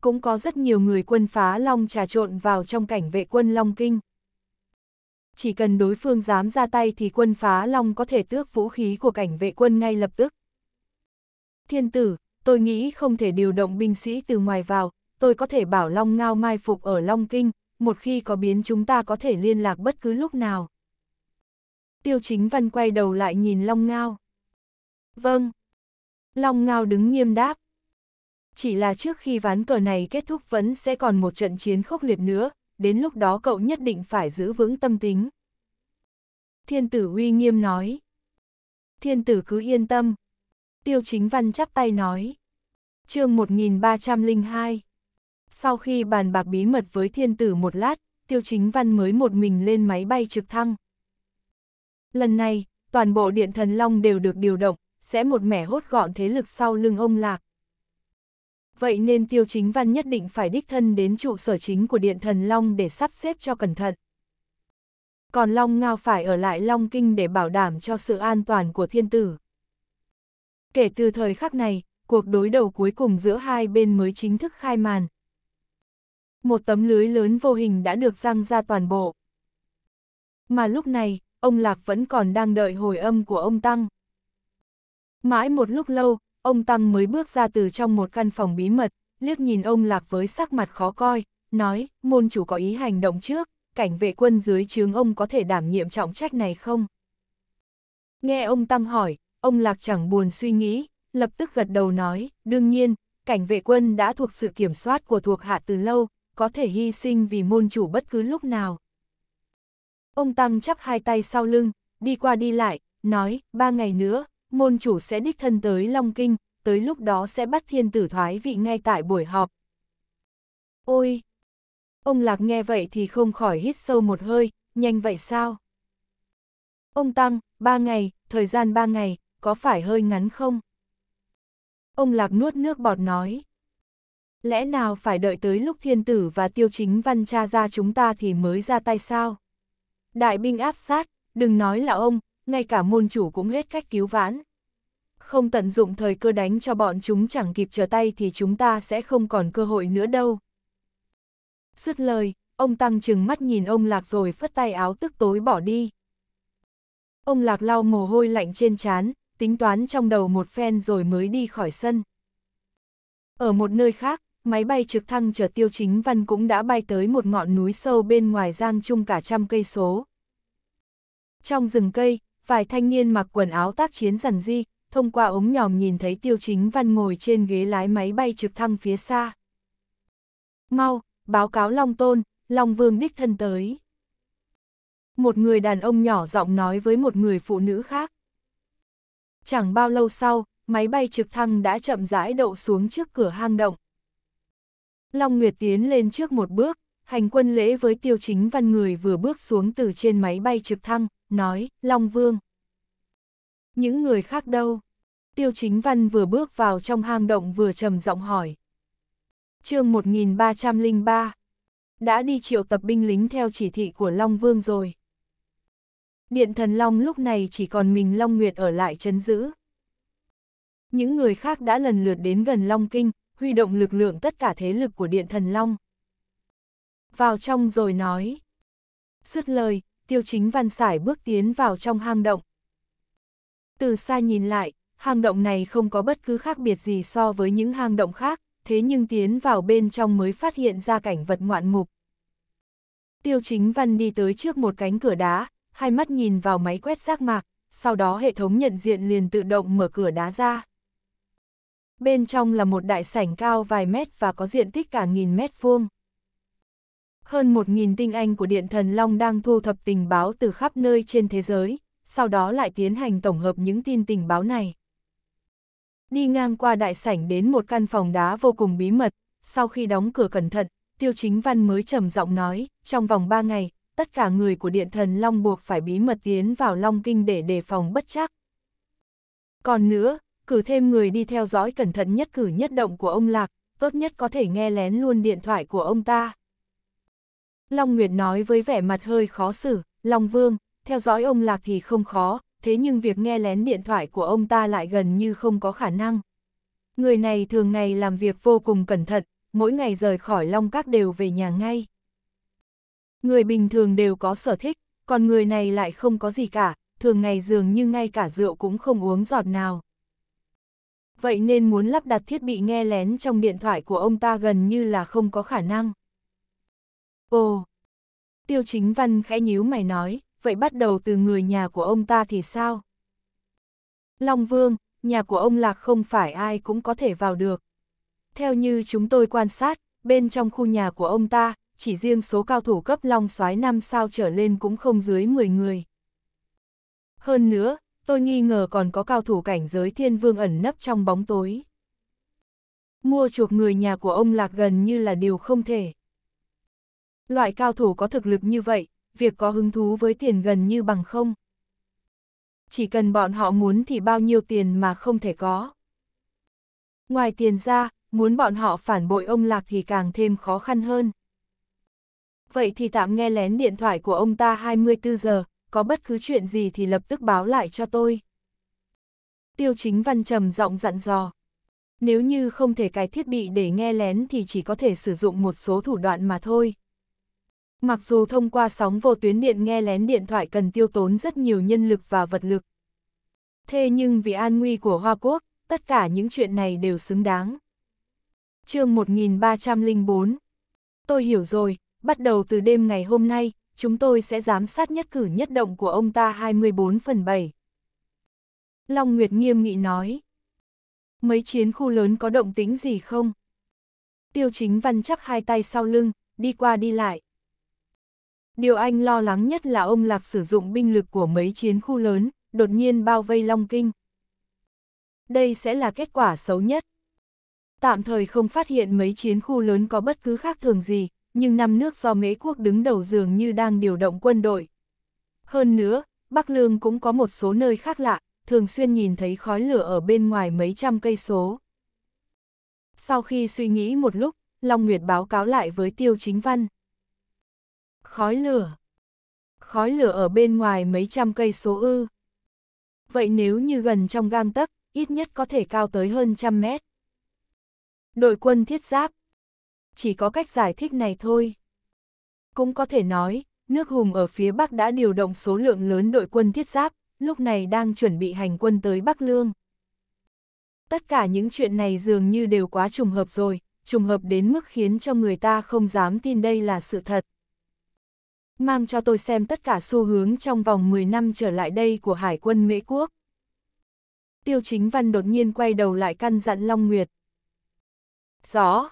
Cũng có rất nhiều người quân phá Long trà trộn vào trong cảnh vệ quân Long Kinh chỉ cần đối phương dám ra tay thì quân phá long có thể tước vũ khí của cảnh vệ quân ngay lập tức. Thiên tử, tôi nghĩ không thể điều động binh sĩ từ ngoài vào, tôi có thể bảo Long Ngao mai phục ở Long Kinh, một khi có biến chúng ta có thể liên lạc bất cứ lúc nào. Tiêu chính văn quay đầu lại nhìn Long Ngao. Vâng. Long Ngao đứng nghiêm đáp. Chỉ là trước khi ván cờ này kết thúc vẫn sẽ còn một trận chiến khốc liệt nữa, đến lúc đó cậu nhất định phải giữ vững tâm tính. Thiên tử uy nghiêm nói. Thiên tử cứ yên tâm. Tiêu chính văn chắp tay nói. chương 1302 Sau khi bàn bạc bí mật với thiên tử một lát, tiêu chính văn mới một mình lên máy bay trực thăng. Lần này, toàn bộ điện thần long đều được điều động, sẽ một mẻ hốt gọn thế lực sau lưng ông Lạc vậy nên tiêu chính văn nhất định phải đích thân đến trụ sở chính của Điện Thần Long để sắp xếp cho cẩn thận. Còn Long Ngao phải ở lại Long Kinh để bảo đảm cho sự an toàn của thiên tử. Kể từ thời khắc này, cuộc đối đầu cuối cùng giữa hai bên mới chính thức khai màn. Một tấm lưới lớn vô hình đã được răng ra toàn bộ. Mà lúc này, ông Lạc vẫn còn đang đợi hồi âm của ông Tăng. Mãi một lúc lâu, ông Tăng mới bước ra từ trong một căn phòng bí mật, liếc nhìn ông Lạc với sắc mặt khó coi, nói, môn chủ có ý hành động trước, cảnh vệ quân dưới trướng ông có thể đảm nhiệm trọng trách này không? Nghe ông Tăng hỏi, ông Lạc chẳng buồn suy nghĩ, lập tức gật đầu nói, đương nhiên, cảnh vệ quân đã thuộc sự kiểm soát của thuộc hạ từ lâu, có thể hy sinh vì môn chủ bất cứ lúc nào. Ông Tăng chắp hai tay sau lưng, đi qua đi lại, nói, ba ngày nữa, môn chủ sẽ đích thân tới Long Kinh, tới lúc đó sẽ bắt thiên tử thoái vị ngay tại buổi họp. Ôi! Ông Lạc nghe vậy thì không khỏi hít sâu một hơi, nhanh vậy sao? Ông Tăng, ba ngày, thời gian ba ngày, có phải hơi ngắn không? Ông Lạc nuốt nước bọt nói. Lẽ nào phải đợi tới lúc thiên tử và tiêu chính văn cha ra chúng ta thì mới ra tay sao? Đại binh áp sát, đừng nói là ông, ngay cả môn chủ cũng hết cách cứu vãn không tận dụng thời cơ đánh cho bọn chúng chẳng kịp trở tay thì chúng ta sẽ không còn cơ hội nữa đâu. Dứt lời, ông Tăng chừng mắt nhìn ông Lạc rồi phất tay áo tức tối bỏ đi. Ông Lạc lau mồ hôi lạnh trên trán, tính toán trong đầu một phen rồi mới đi khỏi sân. Ở một nơi khác, máy bay trực thăng chở tiêu chính văn cũng đã bay tới một ngọn núi sâu bên ngoài giang chung cả trăm cây số. Trong rừng cây, vài thanh niên mặc quần áo tác chiến rằn di, thông qua ống nhòm nhìn thấy tiêu chính văn ngồi trên ghế lái máy bay trực thăng phía xa. Mau, báo cáo Long Tôn, Long Vương đích thân tới. Một người đàn ông nhỏ giọng nói với một người phụ nữ khác. Chẳng bao lâu sau, máy bay trực thăng đã chậm rãi đậu xuống trước cửa hang động. Long Nguyệt tiến lên trước một bước, hành quân lễ với tiêu chính văn người vừa bước xuống từ trên máy bay trực thăng, nói, Long Vương. Những người khác đâu? Tiêu Chính Văn vừa bước vào trong hang động vừa trầm giọng hỏi. chương 1303 Đã đi triệu tập binh lính theo chỉ thị của Long Vương rồi. Điện thần Long lúc này chỉ còn mình Long Nguyệt ở lại chấn giữ. Những người khác đã lần lượt đến gần Long Kinh, huy động lực lượng tất cả thế lực của Điện thần Long. Vào trong rồi nói. Sứt lời, Tiêu Chính Văn Sải bước tiến vào trong hang động, từ xa nhìn lại, hang động này không có bất cứ khác biệt gì so với những hang động khác, thế nhưng tiến vào bên trong mới phát hiện ra cảnh vật ngoạn mục. Tiêu chính văn đi tới trước một cánh cửa đá, hai mắt nhìn vào máy quét rác mạc, sau đó hệ thống nhận diện liền tự động mở cửa đá ra. Bên trong là một đại sảnh cao vài mét và có diện tích cả nghìn mét vuông. Hơn một nghìn tinh anh của Điện Thần Long đang thu thập tình báo từ khắp nơi trên thế giới sau đó lại tiến hành tổng hợp những tin tình báo này. Đi ngang qua đại sảnh đến một căn phòng đá vô cùng bí mật, sau khi đóng cửa cẩn thận, Tiêu Chính Văn mới trầm giọng nói, trong vòng 3 ngày, tất cả người của Điện Thần Long buộc phải bí mật tiến vào Long Kinh để đề phòng bất chắc. Còn nữa, cử thêm người đi theo dõi cẩn thận nhất cử nhất động của ông Lạc, tốt nhất có thể nghe lén luôn điện thoại của ông ta. Long Nguyệt nói với vẻ mặt hơi khó xử, Long Vương, theo dõi ông Lạc thì không khó, thế nhưng việc nghe lén điện thoại của ông ta lại gần như không có khả năng. Người này thường ngày làm việc vô cùng cẩn thận, mỗi ngày rời khỏi Long Các đều về nhà ngay. Người bình thường đều có sở thích, còn người này lại không có gì cả, thường ngày dường như ngay cả rượu cũng không uống giọt nào. Vậy nên muốn lắp đặt thiết bị nghe lén trong điện thoại của ông ta gần như là không có khả năng. Ồ! Tiêu chính văn khẽ nhíu mày nói vậy bắt đầu từ người nhà của ông ta thì sao? Long Vương, nhà của ông Lạc không phải ai cũng có thể vào được. Theo như chúng tôi quan sát, bên trong khu nhà của ông ta, chỉ riêng số cao thủ cấp Long Soái 5 sao trở lên cũng không dưới 10 người. Hơn nữa, tôi nghi ngờ còn có cao thủ cảnh giới thiên vương ẩn nấp trong bóng tối. Mua chuộc người nhà của ông Lạc gần như là điều không thể. Loại cao thủ có thực lực như vậy, việc có hứng thú với tiền gần như bằng không. Chỉ cần bọn họ muốn thì bao nhiêu tiền mà không thể có. Ngoài tiền ra, muốn bọn họ phản bội ông Lạc thì càng thêm khó khăn hơn. Vậy thì tạm nghe lén điện thoại của ông ta 24 giờ, có bất cứ chuyện gì thì lập tức báo lại cho tôi. Tiêu chính văn trầm giọng dặn dò. Nếu như không thể cài thiết bị để nghe lén thì chỉ có thể sử dụng một số thủ đoạn mà thôi. Mặc dù thông qua sóng vô tuyến điện nghe lén điện thoại cần tiêu tốn rất nhiều nhân lực và vật lực. Thế nhưng vì an nguy của Hoa Quốc, tất cả những chuyện này đều xứng đáng. chương 1304 Tôi hiểu rồi, bắt đầu từ đêm ngày hôm nay, chúng tôi sẽ giám sát nhất cử nhất động của ông ta 24 phần 7. Long Nguyệt nghiêm nghị nói. Mấy chiến khu lớn có động tĩnh gì không? Tiêu chính văn chắp hai tay sau lưng, đi qua đi lại. Điều anh lo lắng nhất là ông Lạc sử dụng binh lực của mấy chiến khu lớn, đột nhiên bao vây Long Kinh. Đây sẽ là kết quả xấu nhất. Tạm thời không phát hiện mấy chiến khu lớn có bất cứ khác thường gì, nhưng năm nước do Mễ quốc đứng đầu dường như đang điều động quân đội. Hơn nữa, Bắc Lương cũng có một số nơi khác lạ, thường xuyên nhìn thấy khói lửa ở bên ngoài mấy trăm cây số. Sau khi suy nghĩ một lúc, Long Nguyệt báo cáo lại với Tiêu Chính Văn. Khói lửa. Khói lửa ở bên ngoài mấy trăm cây số ư. Vậy nếu như gần trong gang tấc, ít nhất có thể cao tới hơn trăm mét. Đội quân thiết giáp. Chỉ có cách giải thích này thôi. Cũng có thể nói, nước Hùng ở phía Bắc đã điều động số lượng lớn đội quân thiết giáp, lúc này đang chuẩn bị hành quân tới Bắc Lương. Tất cả những chuyện này dường như đều quá trùng hợp rồi, trùng hợp đến mức khiến cho người ta không dám tin đây là sự thật mang cho tôi xem tất cả xu hướng trong vòng 10 năm trở lại đây của Hải quân Mỹ Quốc. Tiêu chính văn đột nhiên quay đầu lại căn dặn Long Nguyệt. Rõ.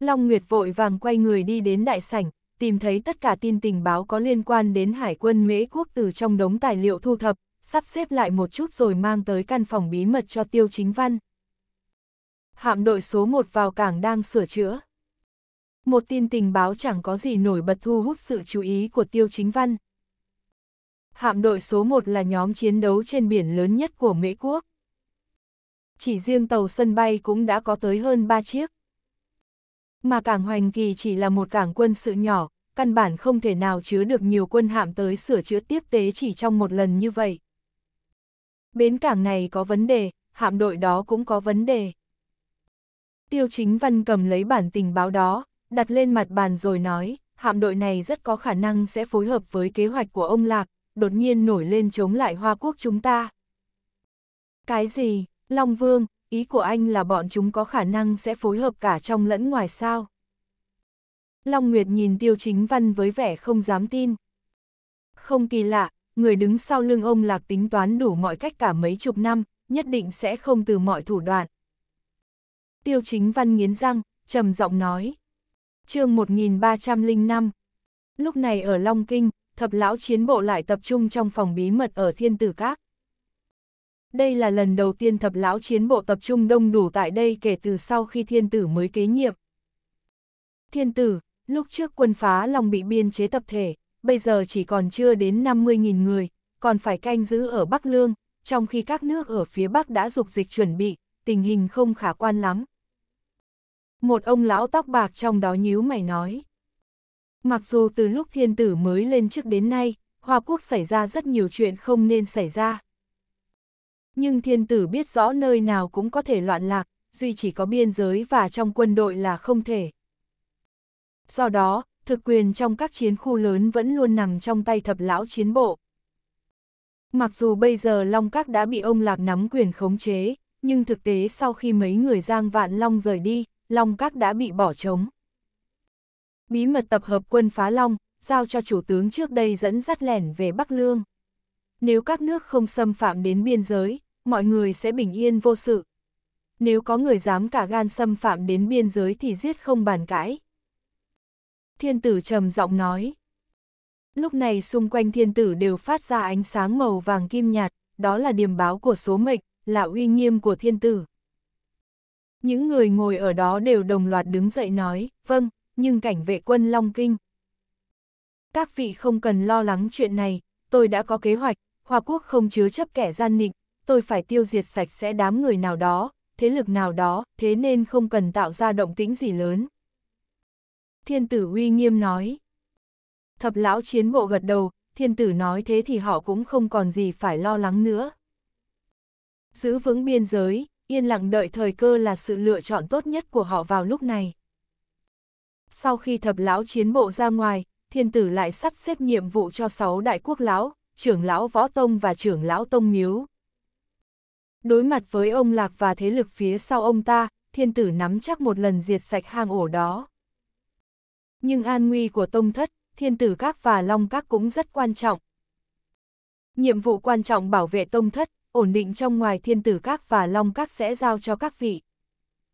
Long Nguyệt vội vàng quay người đi đến đại sảnh, tìm thấy tất cả tin tình báo có liên quan đến Hải quân Mỹ Quốc từ trong đống tài liệu thu thập, sắp xếp lại một chút rồi mang tới căn phòng bí mật cho Tiêu Chính Văn. Hạm đội số 1 vào cảng đang sửa chữa. Một tin tình báo chẳng có gì nổi bật thu hút sự chú ý của Tiêu Chính Văn. Hạm đội số 1 là nhóm chiến đấu trên biển lớn nhất của Mỹ Quốc. Chỉ riêng tàu sân bay cũng đã có tới hơn 3 chiếc. Mà cảng Hoành Kỳ chỉ là một cảng quân sự nhỏ, căn bản không thể nào chứa được nhiều quân hạm tới sửa chữa tiếp tế chỉ trong một lần như vậy. Bến cảng này có vấn đề, hạm đội đó cũng có vấn đề. Tiêu chính văn cầm lấy bản tình báo đó, đặt lên mặt bàn rồi nói, hạm đội này rất có khả năng sẽ phối hợp với kế hoạch của ông Lạc, đột nhiên nổi lên chống lại Hoa Quốc chúng ta. Cái gì, Long Vương, ý của anh là bọn chúng có khả năng sẽ phối hợp cả trong lẫn ngoài sao? Long Nguyệt nhìn Tiêu Chính Văn với vẻ không dám tin. Không kỳ lạ, người đứng sau lưng ông Lạc tính toán đủ mọi cách cả mấy chục năm, nhất định sẽ không từ mọi thủ đoạn. Tiêu Chính Văn nghiến răng, trầm giọng nói, chương 1305 Lúc này ở Long Kinh, thập lão chiến bộ lại tập trung trong phòng bí mật ở Thiên Tử Các. Đây là lần đầu tiên thập lão chiến bộ tập trung đông đủ tại đây kể từ sau khi thiên tử mới kế nhiệm. Thiên tử, lúc trước quân phá Long bị biên chế tập thể, bây giờ chỉ còn chưa đến 50.000 người, còn phải canh giữ ở Bắc Lương, trong khi các nước ở phía Bắc đã dục dịch chuẩn bị, tình hình không khả quan lắm, một ông lão tóc bạc trong đó nhíu mày nói. Mặc dù từ lúc thiên tử mới lên trước đến nay, Hoa Quốc xảy ra rất nhiều chuyện không nên xảy ra. Nhưng thiên tử biết rõ nơi nào cũng có thể loạn lạc, duy chỉ có biên giới và trong quân đội là không thể. Do đó, thực quyền trong các chiến khu lớn vẫn luôn nằm trong tay thập lão chiến bộ. Mặc dù bây giờ Long Các đã bị ông Lạc nắm quyền khống chế, nhưng thực tế sau khi mấy người Giang Vạn Long rời đi, Long Các đã bị bỏ trống. Bí mật tập hợp quân phá Long, giao cho chủ tướng trước đây dẫn dắt lẻn về Bắc Lương. Nếu các nước không xâm phạm đến biên giới, mọi người sẽ bình yên vô sự. Nếu có người dám cả gan xâm phạm đến biên giới thì giết không bàn cãi. Thiên tử trầm giọng nói. Lúc này xung quanh thiên tử đều phát ra ánh sáng màu vàng kim nhạt, đó là điềm báo của số mệnh, là uy nghiêm của thiên tử. Những người ngồi ở đó đều đồng loạt đứng dậy nói, vâng, nhưng cảnh vệ quân Long Kinh. Các vị không cần lo lắng chuyện này, tôi đã có kế hoạch, Hoa Quốc không chứa chấp kẻ gian nịnh, tôi phải tiêu diệt sạch sẽ đám người nào đó, thế lực nào đó, thế nên không cần tạo ra động tĩnh gì lớn. Thiên tử uy nghiêm nói. Thập lão chiến bộ gật đầu, thiên tử nói thế thì họ cũng không còn gì phải lo lắng nữa. Giữ vững biên giới, yên lặng đợi thời cơ là sự lựa chọn tốt nhất của họ vào lúc này. Sau khi thập lão chiến bộ ra ngoài, thiên tử lại sắp xếp nhiệm vụ cho sáu đại quốc lão, trưởng lão võ tông và trưởng lão tông miếu. Đối mặt với ông Lạc và thế lực phía sau ông ta, thiên tử nắm chắc một lần diệt sạch hang ổ đó. Nhưng an nguy của tông thất, thiên tử các và long các cũng rất quan trọng. Nhiệm vụ quan trọng bảo vệ tông thất, ổn định trong ngoài thiên tử các và long các sẽ giao cho các vị.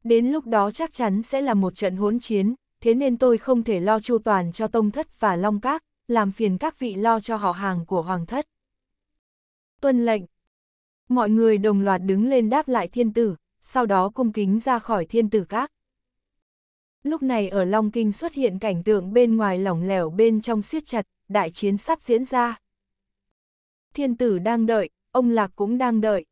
Đến lúc đó chắc chắn sẽ là một trận hỗn chiến, thế nên tôi không thể lo chu toàn cho tông thất và long các, làm phiền các vị lo cho họ hàng của hoàng thất. Tuân lệnh. Mọi người đồng loạt đứng lên đáp lại thiên tử, sau đó cung kính ra khỏi thiên tử các. Lúc này ở Long Kinh xuất hiện cảnh tượng bên ngoài lỏng lẻo bên trong siết chặt, đại chiến sắp diễn ra. Thiên tử đang đợi, ông Lạc cũng đang đợi.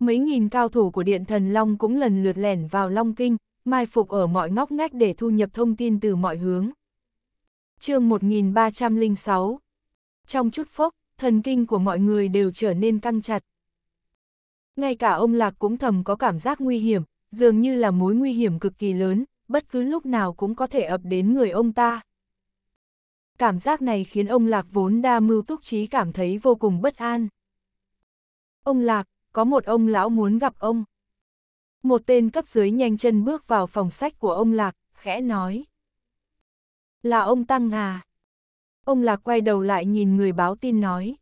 Mấy nghìn cao thủ của Điện Thần Long cũng lần lượt lẻn vào Long Kinh, mai phục ở mọi ngóc ngách để thu nhập thông tin từ mọi hướng. chương 1306 Trong chút phốc, thần kinh của mọi người đều trở nên căng chặt. Ngay cả ông Lạc cũng thầm có cảm giác nguy hiểm, dường như là mối nguy hiểm cực kỳ lớn, bất cứ lúc nào cũng có thể ập đến người ông ta. Cảm giác này khiến ông Lạc vốn đa mưu túc trí cảm thấy vô cùng bất an. Ông Lạc, có một ông lão muốn gặp ông. Một tên cấp dưới nhanh chân bước vào phòng sách của ông Lạc, khẽ nói. Là ông Tăng à? Ông Lạc quay đầu lại nhìn người báo tin nói.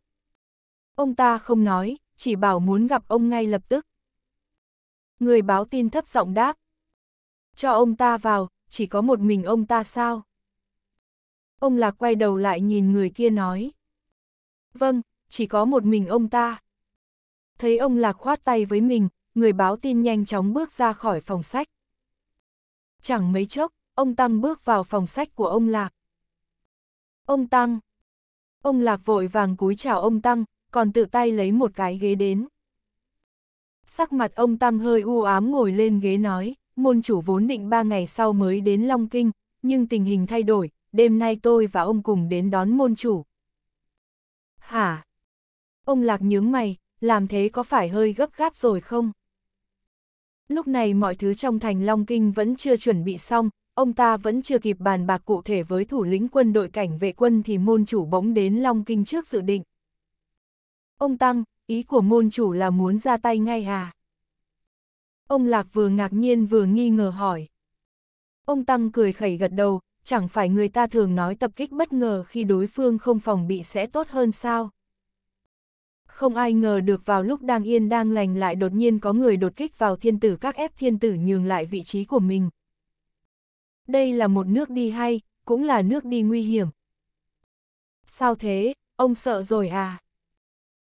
Ông ta không nói, chỉ bảo muốn gặp ông ngay lập tức. Người báo tin thấp giọng đáp. Cho ông ta vào, chỉ có một mình ông ta sao? Ông Lạc quay đầu lại nhìn người kia nói. Vâng, chỉ có một mình ông ta thấy ông Lạc khoát tay với mình, người báo tin nhanh chóng bước ra khỏi phòng sách. Chẳng mấy chốc, ông Tăng bước vào phòng sách của ông Lạc. Ông Tăng! Ông Lạc vội vàng cúi chào ông Tăng, còn tự tay lấy một cái ghế đến. Sắc mặt ông Tăng hơi u ám ngồi lên ghế nói, môn chủ vốn định ba ngày sau mới đến Long Kinh, nhưng tình hình thay đổi, đêm nay tôi và ông cùng đến đón môn chủ. Hả? Ông Lạc nhướng mày, làm thế có phải hơi gấp gáp rồi không? Lúc này mọi thứ trong thành Long Kinh vẫn chưa chuẩn bị xong, ông ta vẫn chưa kịp bàn bạc cụ thể với thủ lĩnh quân đội cảnh vệ quân thì môn chủ bỗng đến Long Kinh trước dự định. Ông Tăng, ý của môn chủ là muốn ra tay ngay à? Ông Lạc vừa ngạc nhiên vừa nghi ngờ hỏi. Ông Tăng cười khẩy gật đầu, chẳng phải người ta thường nói tập kích bất ngờ khi đối phương không phòng bị sẽ tốt hơn sao? không ai ngờ được vào lúc đang yên đang lành lại đột nhiên có người đột kích vào thiên tử các ép thiên tử nhường lại vị trí của mình. Đây là một nước đi hay, cũng là nước đi nguy hiểm. Sao thế, ông sợ rồi à?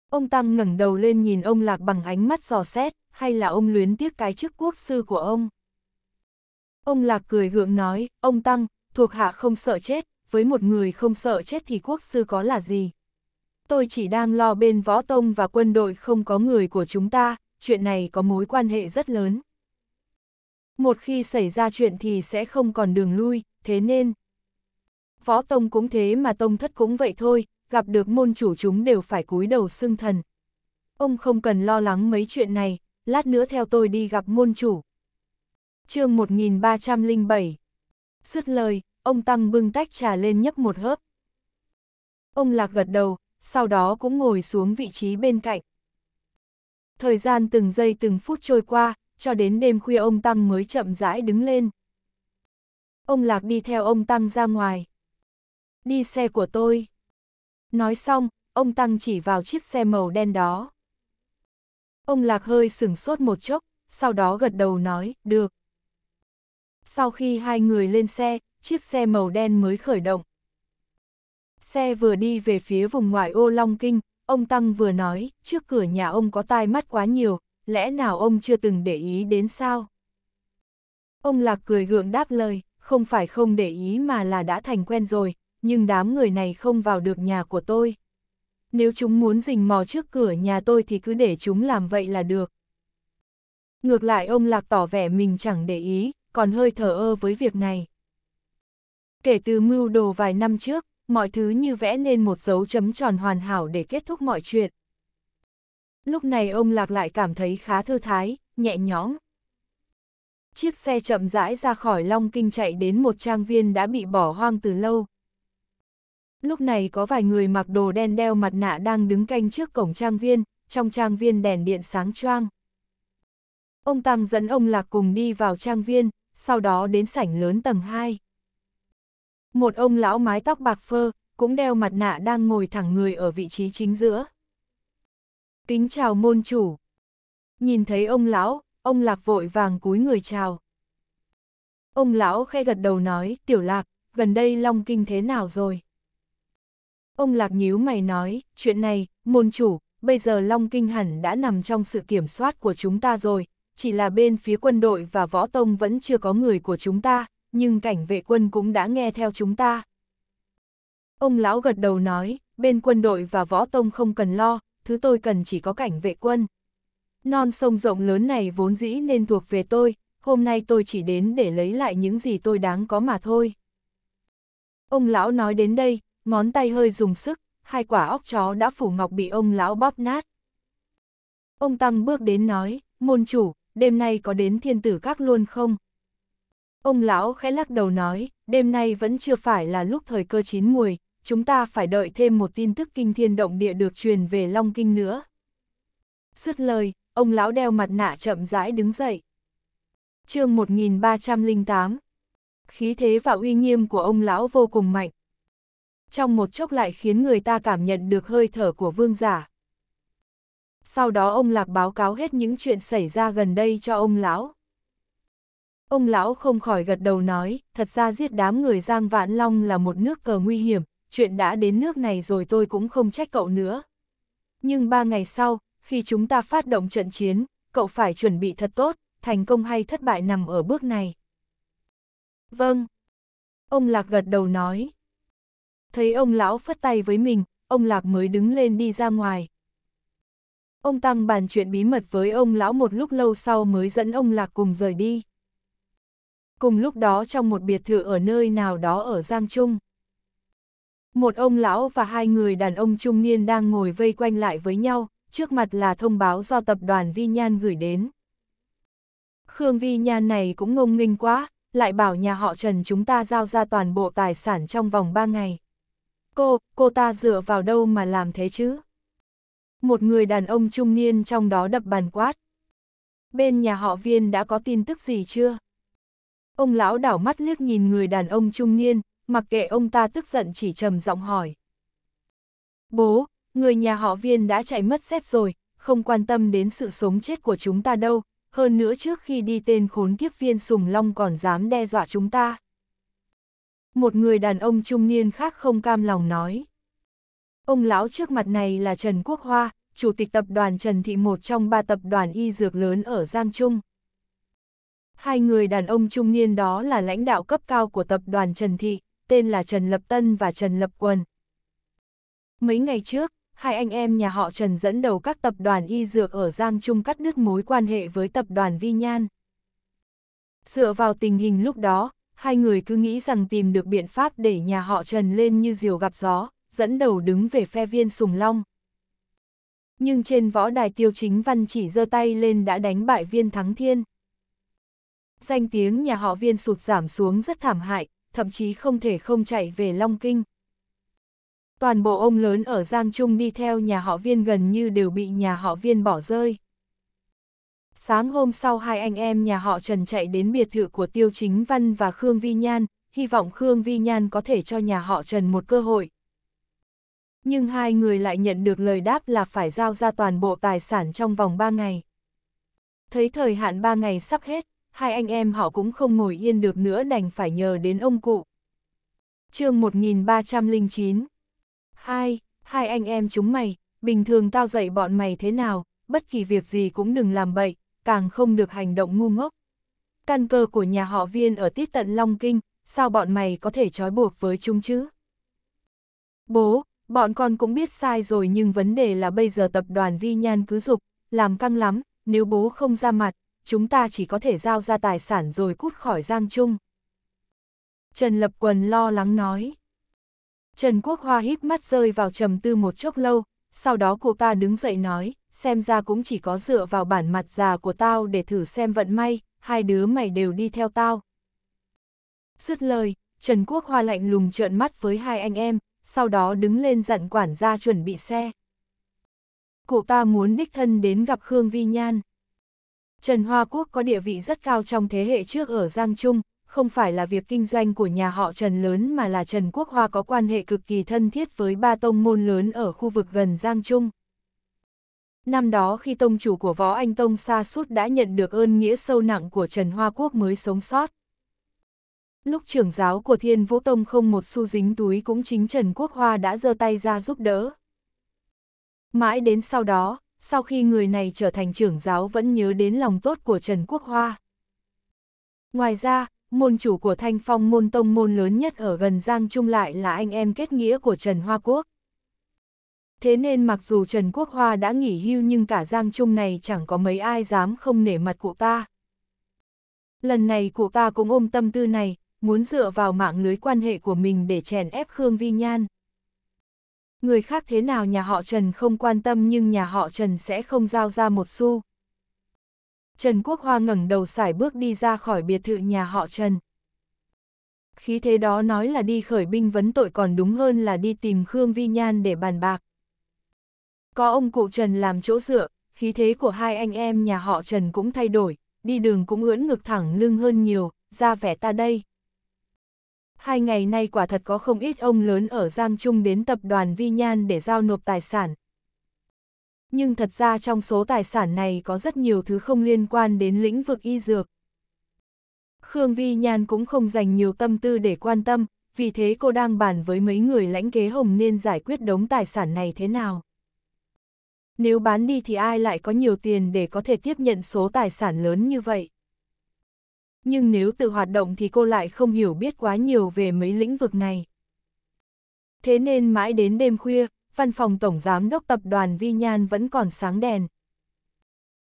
Ông Tăng ngẩng đầu lên nhìn ông Lạc bằng ánh mắt giò xét, hay là ông luyến tiếc cái chức quốc sư của ông? Ông Lạc cười gượng nói, ông Tăng, thuộc hạ không sợ chết, với một người không sợ chết thì quốc sư có là gì? tôi chỉ đang lo bên võ tông và quân đội không có người của chúng ta, chuyện này có mối quan hệ rất lớn. Một khi xảy ra chuyện thì sẽ không còn đường lui, thế nên... Võ tông cũng thế mà tông thất cũng vậy thôi, gặp được môn chủ chúng đều phải cúi đầu xưng thần. Ông không cần lo lắng mấy chuyện này, lát nữa theo tôi đi gặp môn chủ. chương 1307 Dứt lời, ông Tăng bưng tách trà lên nhấp một hớp. Ông Lạc gật đầu, sau đó cũng ngồi xuống vị trí bên cạnh. Thời gian từng giây từng phút trôi qua, cho đến đêm khuya ông Tăng mới chậm rãi đứng lên. Ông Lạc đi theo ông Tăng ra ngoài. Đi xe của tôi. Nói xong, ông Tăng chỉ vào chiếc xe màu đen đó. Ông Lạc hơi sửng sốt một chốc, sau đó gật đầu nói, được. Sau khi hai người lên xe, chiếc xe màu đen mới khởi động. Xe vừa đi về phía vùng ngoại ô Long Kinh, ông Tăng vừa nói, trước cửa nhà ông có tai mắt quá nhiều, lẽ nào ông chưa từng để ý đến sao? Ông Lạc cười gượng đáp lời, không phải không để ý mà là đã thành quen rồi, nhưng đám người này không vào được nhà của tôi. Nếu chúng muốn rình mò trước cửa nhà tôi thì cứ để chúng làm vậy là được. Ngược lại ông Lạc tỏ vẻ mình chẳng để ý, còn hơi thở ơ với việc này. Kể từ mưu đồ vài năm trước, mọi thứ như vẽ nên một dấu chấm tròn hoàn hảo để kết thúc mọi chuyện. Lúc này ông Lạc lại cảm thấy khá thư thái, nhẹ nhõm. Chiếc xe chậm rãi ra khỏi Long Kinh chạy đến một trang viên đã bị bỏ hoang từ lâu. Lúc này có vài người mặc đồ đen đeo mặt nạ đang đứng canh trước cổng trang viên, trong trang viên đèn điện sáng choang. Ông Tăng dẫn ông Lạc cùng đi vào trang viên, sau đó đến sảnh lớn tầng 2. Một ông lão mái tóc bạc phơ, cũng đeo mặt nạ đang ngồi thẳng người ở vị trí chính giữa. Kính chào môn chủ. Nhìn thấy ông lão, ông Lạc vội vàng cúi người chào. Ông lão khe gật đầu nói, tiểu Lạc, gần đây Long Kinh thế nào rồi? Ông Lạc nhíu mày nói, chuyện này, môn chủ, bây giờ Long Kinh hẳn đã nằm trong sự kiểm soát của chúng ta rồi, chỉ là bên phía quân đội và võ tông vẫn chưa có người của chúng ta, nhưng cảnh vệ quân cũng đã nghe theo chúng ta. Ông lão gật đầu nói, bên quân đội và võ tông không cần lo, thứ tôi cần chỉ có cảnh vệ quân. Non sông rộng lớn này vốn dĩ nên thuộc về tôi, hôm nay tôi chỉ đến để lấy lại những gì tôi đáng có mà thôi. Ông lão nói đến đây, ngón tay hơi dùng sức, hai quả óc chó đã phủ ngọc bị ông lão bóp nát. Ông Tăng bước đến nói, môn chủ, đêm nay có đến thiên tử các luôn không? Ông lão khẽ lắc đầu nói, đêm nay vẫn chưa phải là lúc thời cơ chín muồi, chúng ta phải đợi thêm một tin tức kinh thiên động địa được truyền về Long Kinh nữa. Sứt lời, ông lão đeo mặt nạ chậm rãi đứng dậy. chương 1308 Khí thế và uy nghiêm của ông lão vô cùng mạnh. Trong một chốc lại khiến người ta cảm nhận được hơi thở của vương giả. Sau đó ông Lạc báo cáo hết những chuyện xảy ra gần đây cho ông lão. Ông lão không khỏi gật đầu nói, thật ra giết đám người Giang Vạn Long là một nước cờ nguy hiểm, chuyện đã đến nước này rồi tôi cũng không trách cậu nữa. Nhưng ba ngày sau, khi chúng ta phát động trận chiến, cậu phải chuẩn bị thật tốt, thành công hay thất bại nằm ở bước này. Vâng. Ông Lạc gật đầu nói. Thấy ông lão phất tay với mình, ông Lạc mới đứng lên đi ra ngoài. Ông Tăng bàn chuyện bí mật với ông lão một lúc lâu sau mới dẫn ông Lạc cùng rời đi cùng lúc đó trong một biệt thự ở nơi nào đó ở Giang Trung. Một ông lão và hai người đàn ông trung niên đang ngồi vây quanh lại với nhau, trước mặt là thông báo do tập đoàn Vi Nhan gửi đến. Khương Vi Nhan này cũng ngông nghênh quá, lại bảo nhà họ Trần chúng ta giao ra toàn bộ tài sản trong vòng ba ngày. Cô, cô ta dựa vào đâu mà làm thế chứ? Một người đàn ông trung niên trong đó đập bàn quát. Bên nhà họ Viên đã có tin tức gì chưa? Ông lão đảo mắt liếc nhìn người đàn ông trung niên, mặc kệ ông ta tức giận chỉ trầm giọng hỏi. Bố, người nhà họ viên đã chạy mất xếp rồi, không quan tâm đến sự sống chết của chúng ta đâu, hơn nữa trước khi đi tên khốn kiếp viên sùng long còn dám đe dọa chúng ta. Một người đàn ông trung niên khác không cam lòng nói. Ông lão trước mặt này là Trần Quốc Hoa, chủ tịch tập đoàn Trần Thị một trong ba tập đoàn y dược lớn ở Giang Trung. Hai người đàn ông trung niên đó là lãnh đạo cấp cao của tập đoàn Trần Thị, tên là Trần Lập Tân và Trần Lập Quân. Mấy ngày trước, hai anh em nhà họ Trần dẫn đầu các tập đoàn y dược ở Giang Trung cắt đứt mối quan hệ với tập đoàn Vi Nhan. Dựa vào tình hình lúc đó, hai người cứ nghĩ rằng tìm được biện pháp để nhà họ Trần lên như diều gặp gió, dẫn đầu đứng về phe viên Sùng Long. Nhưng trên võ đài tiêu chính văn chỉ giơ tay lên đã đánh bại viên Thắng Thiên danh tiếng nhà họ viên sụt giảm xuống rất thảm hại, thậm chí không thể không chạy về Long Kinh. Toàn bộ ông lớn ở Giang Trung đi theo nhà họ viên gần như đều bị nhà họ viên bỏ rơi. Sáng hôm sau hai anh em nhà họ Trần chạy đến biệt thự của Tiêu Chính Văn và Khương Vi Nhan, hy vọng Khương Vi Nhan có thể cho nhà họ Trần một cơ hội. Nhưng hai người lại nhận được lời đáp là phải giao ra toàn bộ tài sản trong vòng ba ngày. Thấy thời hạn ba ngày sắp hết, hai anh em họ cũng không ngồi yên được nữa đành phải nhờ đến ông cụ. chương 1309 Hai, hai anh em chúng mày, bình thường tao dạy bọn mày thế nào, bất kỳ việc gì cũng đừng làm bậy, càng không được hành động ngu ngốc. Căn cơ của nhà họ viên ở tiết tận Long Kinh, sao bọn mày có thể trói buộc với chúng chứ? Bố, bọn con cũng biết sai rồi nhưng vấn đề là bây giờ tập đoàn Vi Nhan cứ dục, làm căng lắm, nếu bố không ra mặt, chúng ta chỉ có thể giao ra tài sản rồi cút khỏi Giang Trung. Trần Lập Quần lo lắng nói. Trần Quốc Hoa híp mắt rơi vào trầm tư một chốc lâu, sau đó cô ta đứng dậy nói, xem ra cũng chỉ có dựa vào bản mặt già của tao để thử xem vận may, hai đứa mày đều đi theo tao. Dứt lời, Trần Quốc Hoa lạnh lùng trợn mắt với hai anh em, sau đó đứng lên dặn quản gia chuẩn bị xe. Cụ ta muốn đích thân đến gặp Khương Vi Nhan. Trần Hoa Quốc có địa vị rất cao trong thế hệ trước ở Giang Trung, không phải là việc kinh doanh của nhà họ Trần lớn mà là Trần Quốc Hoa có quan hệ cực kỳ thân thiết với ba tông môn lớn ở khu vực gần Giang Trung. Năm đó khi tông chủ của Võ Anh Tông Sa sút đã nhận được ơn nghĩa sâu nặng của Trần Hoa Quốc mới sống sót. Lúc trưởng giáo của Thiên Vũ Tông không một xu dính túi cũng chính Trần Quốc Hoa đã giơ tay ra giúp đỡ. Mãi đến sau đó, sau khi người này trở thành trưởng giáo vẫn nhớ đến lòng tốt của Trần Quốc Hoa. Ngoài ra, môn chủ của Thanh Phong môn tông môn lớn nhất ở gần Giang Trung lại là anh em kết nghĩa của Trần Hoa Quốc. Thế nên mặc dù Trần Quốc Hoa đã nghỉ hưu nhưng cả Giang Trung này chẳng có mấy ai dám không nể mặt cụ ta. Lần này cụ ta cũng ôm tâm tư này, muốn dựa vào mạng lưới quan hệ của mình để chèn ép Khương Vi Nhan người khác thế nào nhà họ Trần không quan tâm nhưng nhà họ Trần sẽ không giao ra một xu. Trần Quốc Hoa ngẩng đầu sải bước đi ra khỏi biệt thự nhà họ Trần. Khí thế đó nói là đi khởi binh vấn tội còn đúng hơn là đi tìm Khương Vi Nhan để bàn bạc. Có ông cụ Trần làm chỗ dựa, khí thế của hai anh em nhà họ Trần cũng thay đổi, đi đường cũng ưỡn ngực thẳng lưng hơn nhiều, ra vẻ ta đây hai ngày nay quả thật có không ít ông lớn ở Giang Trung đến tập đoàn Vi Nhan để giao nộp tài sản. Nhưng thật ra trong số tài sản này có rất nhiều thứ không liên quan đến lĩnh vực y dược. Khương Vi Nhan cũng không dành nhiều tâm tư để quan tâm, vì thế cô đang bàn với mấy người lãnh kế hồng nên giải quyết đống tài sản này thế nào. Nếu bán đi thì ai lại có nhiều tiền để có thể tiếp nhận số tài sản lớn như vậy? nhưng nếu tự hoạt động thì cô lại không hiểu biết quá nhiều về mấy lĩnh vực này. Thế nên mãi đến đêm khuya, văn phòng Tổng Giám đốc Tập đoàn Vi Nhan vẫn còn sáng đèn.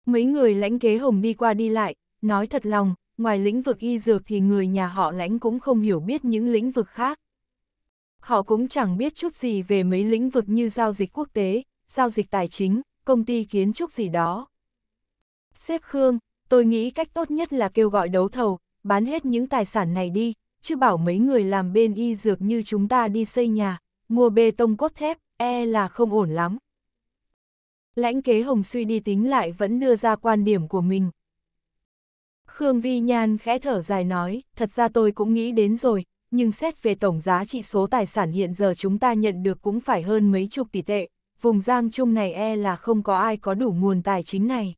Mấy người lãnh kế hồng đi qua đi lại, nói thật lòng, ngoài lĩnh vực y dược thì người nhà họ lãnh cũng không hiểu biết những lĩnh vực khác. Họ cũng chẳng biết chút gì về mấy lĩnh vực như giao dịch quốc tế, giao dịch tài chính, công ty kiến trúc gì đó. xếp Khương, tôi nghĩ cách tốt nhất là kêu gọi đấu thầu, bán hết những tài sản này đi, chứ bảo mấy người làm bên y dược như chúng ta đi xây nhà, mua bê tông cốt thép, e là không ổn lắm. Lãnh kế hồng suy đi tính lại vẫn đưa ra quan điểm của mình. Khương Vi Nhan khẽ thở dài nói, thật ra tôi cũng nghĩ đến rồi, nhưng xét về tổng giá trị số tài sản hiện giờ chúng ta nhận được cũng phải hơn mấy chục tỷ tệ, vùng giang chung này e là không có ai có đủ nguồn tài chính này.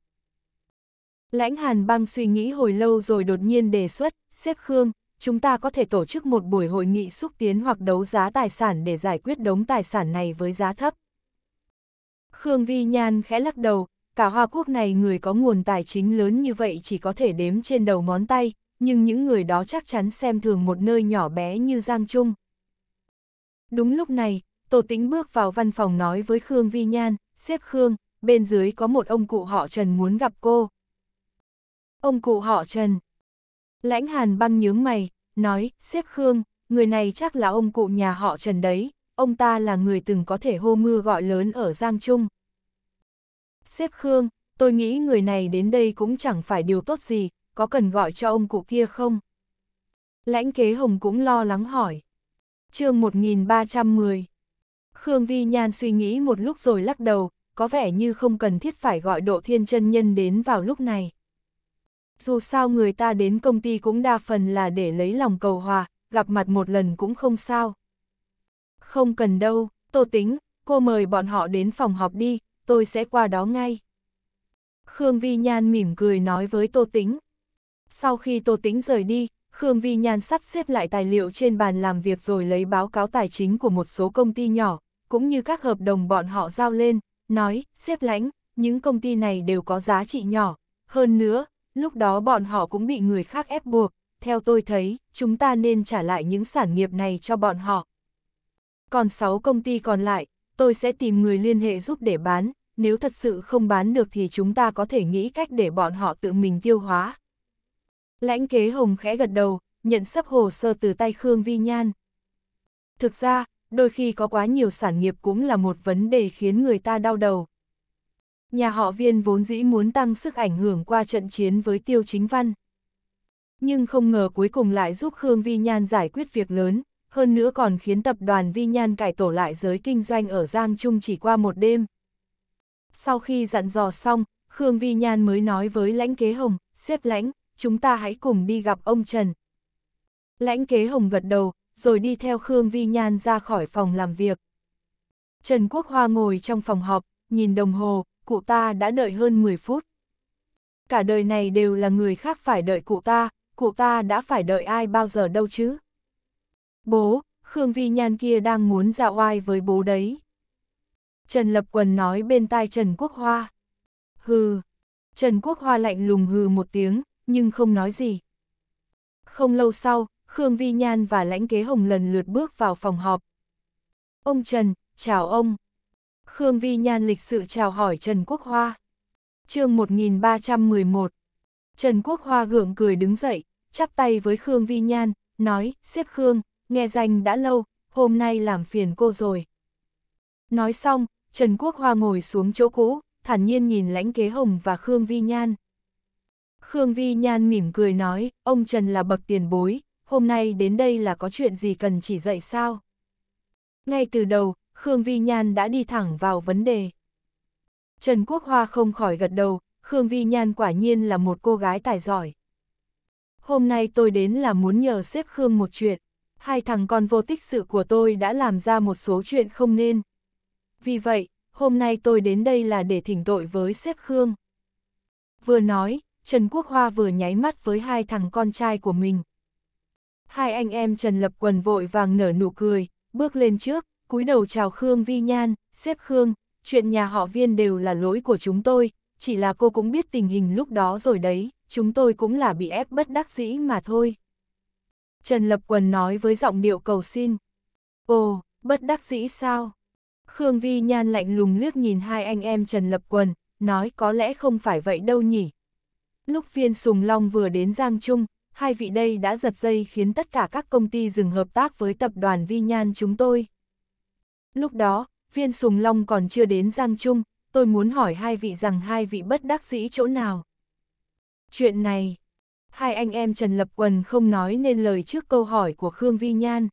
Lãnh Hàn băng suy nghĩ hồi lâu rồi đột nhiên đề xuất, xếp Khương, chúng ta có thể tổ chức một buổi hội nghị xúc tiến hoặc đấu giá tài sản để giải quyết đống tài sản này với giá thấp. Khương Vi Nhan khẽ lắc đầu, cả Hoa Quốc này người có nguồn tài chính lớn như vậy chỉ có thể đếm trên đầu ngón tay, nhưng những người đó chắc chắn xem thường một nơi nhỏ bé như Giang Trung. Đúng lúc này, Tổ Tĩnh bước vào văn phòng nói với Khương Vi Nhan, xếp Khương, bên dưới có một ông cụ họ Trần muốn gặp cô ông cụ họ Trần. Lãnh Hàn băng nhướng mày, nói, xếp Khương, người này chắc là ông cụ nhà họ Trần đấy, ông ta là người từng có thể hô mưa gọi lớn ở Giang Trung. Xếp Khương, tôi nghĩ người này đến đây cũng chẳng phải điều tốt gì, có cần gọi cho ông cụ kia không? Lãnh kế hồng cũng lo lắng hỏi. chương 1310 Khương Vi Nhan suy nghĩ một lúc rồi lắc đầu, có vẻ như không cần thiết phải gọi độ thiên chân nhân đến vào lúc này dù sao người ta đến công ty cũng đa phần là để lấy lòng cầu hòa, gặp mặt một lần cũng không sao. Không cần đâu, Tô Tính, cô mời bọn họ đến phòng họp đi, tôi sẽ qua đó ngay. Khương Vi Nhan mỉm cười nói với Tô Tính. Sau khi Tô Tính rời đi, Khương Vi Nhan sắp xếp lại tài liệu trên bàn làm việc rồi lấy báo cáo tài chính của một số công ty nhỏ, cũng như các hợp đồng bọn họ giao lên, nói, xếp lãnh, những công ty này đều có giá trị nhỏ. Hơn nữa, lúc đó bọn họ cũng bị người khác ép buộc, theo tôi thấy, chúng ta nên trả lại những sản nghiệp này cho bọn họ. Còn 6 công ty còn lại, tôi sẽ tìm người liên hệ giúp để bán, nếu thật sự không bán được thì chúng ta có thể nghĩ cách để bọn họ tự mình tiêu hóa. Lãnh kế hồng khẽ gật đầu, nhận sắp hồ sơ từ tay Khương Vi Nhan. Thực ra, đôi khi có quá nhiều sản nghiệp cũng là một vấn đề khiến người ta đau đầu. Nhà họ viên vốn dĩ muốn tăng sức ảnh hưởng qua trận chiến với Tiêu Chính Văn. Nhưng không ngờ cuối cùng lại giúp Khương Vi Nhan giải quyết việc lớn, hơn nữa còn khiến tập đoàn Vi Nhan cải tổ lại giới kinh doanh ở Giang Trung chỉ qua một đêm. Sau khi dặn dò xong, Khương Vi Nhan mới nói với lãnh kế hồng, xếp lãnh, chúng ta hãy cùng đi gặp ông Trần. Lãnh kế hồng gật đầu, rồi đi theo Khương Vi Nhan ra khỏi phòng làm việc. Trần Quốc Hoa ngồi trong phòng họp, nhìn đồng hồ, cụ ta đã đợi hơn 10 phút. Cả đời này đều là người khác phải đợi cụ ta, cụ ta đã phải đợi ai bao giờ đâu chứ. Bố, Khương Vi Nhan kia đang muốn dạo oai với bố đấy. Trần Lập Quần nói bên tai Trần Quốc Hoa. Hừ, Trần Quốc Hoa lạnh lùng hừ một tiếng, nhưng không nói gì. Không lâu sau, Khương Vi Nhan và lãnh kế hồng lần lượt bước vào phòng họp. Ông Trần, chào ông. Khương Vi Nhan lịch sự chào hỏi Trần Quốc Hoa. chương 1311 Trần Quốc Hoa gượng cười đứng dậy, chắp tay với Khương Vi Nhan, nói, xếp Khương, nghe danh đã lâu, hôm nay làm phiền cô rồi. Nói xong, Trần Quốc Hoa ngồi xuống chỗ cũ, thản nhiên nhìn lãnh kế hồng và Khương Vi Nhan. Khương Vi Nhan mỉm cười nói, ông Trần là bậc tiền bối, hôm nay đến đây là có chuyện gì cần chỉ dạy sao? Ngay từ đầu, Khương Vi Nhan đã đi thẳng vào vấn đề. Trần Quốc Hoa không khỏi gật đầu, Khương Vi Nhan quả nhiên là một cô gái tài giỏi. Hôm nay tôi đến là muốn nhờ xếp Khương một chuyện. Hai thằng con vô tích sự của tôi đã làm ra một số chuyện không nên. Vì vậy, hôm nay tôi đến đây là để thỉnh tội với xếp Khương. Vừa nói, Trần Quốc Hoa vừa nháy mắt với hai thằng con trai của mình. Hai anh em Trần Lập Quần vội vàng nở nụ cười, bước lên trước, cúi đầu chào Khương Vi Nhan, xếp Khương, chuyện nhà họ viên đều là lỗi của chúng tôi, chỉ là cô cũng biết tình hình lúc đó rồi đấy, chúng tôi cũng là bị ép bất đắc dĩ mà thôi. Trần Lập Quần nói với giọng điệu cầu xin. Ồ, bất đắc dĩ sao? Khương Vi Nhan lạnh lùng liếc nhìn hai anh em Trần Lập Quần, nói có lẽ không phải vậy đâu nhỉ. Lúc viên Sùng Long vừa đến Giang Trung, hai vị đây đã giật dây khiến tất cả các công ty dừng hợp tác với tập đoàn Vi Nhan chúng tôi. Lúc đó, viên sùng long còn chưa đến Giang Trung, tôi muốn hỏi hai vị rằng hai vị bất đắc dĩ chỗ nào. Chuyện này, hai anh em Trần Lập Quần không nói nên lời trước câu hỏi của Khương Vi Nhan.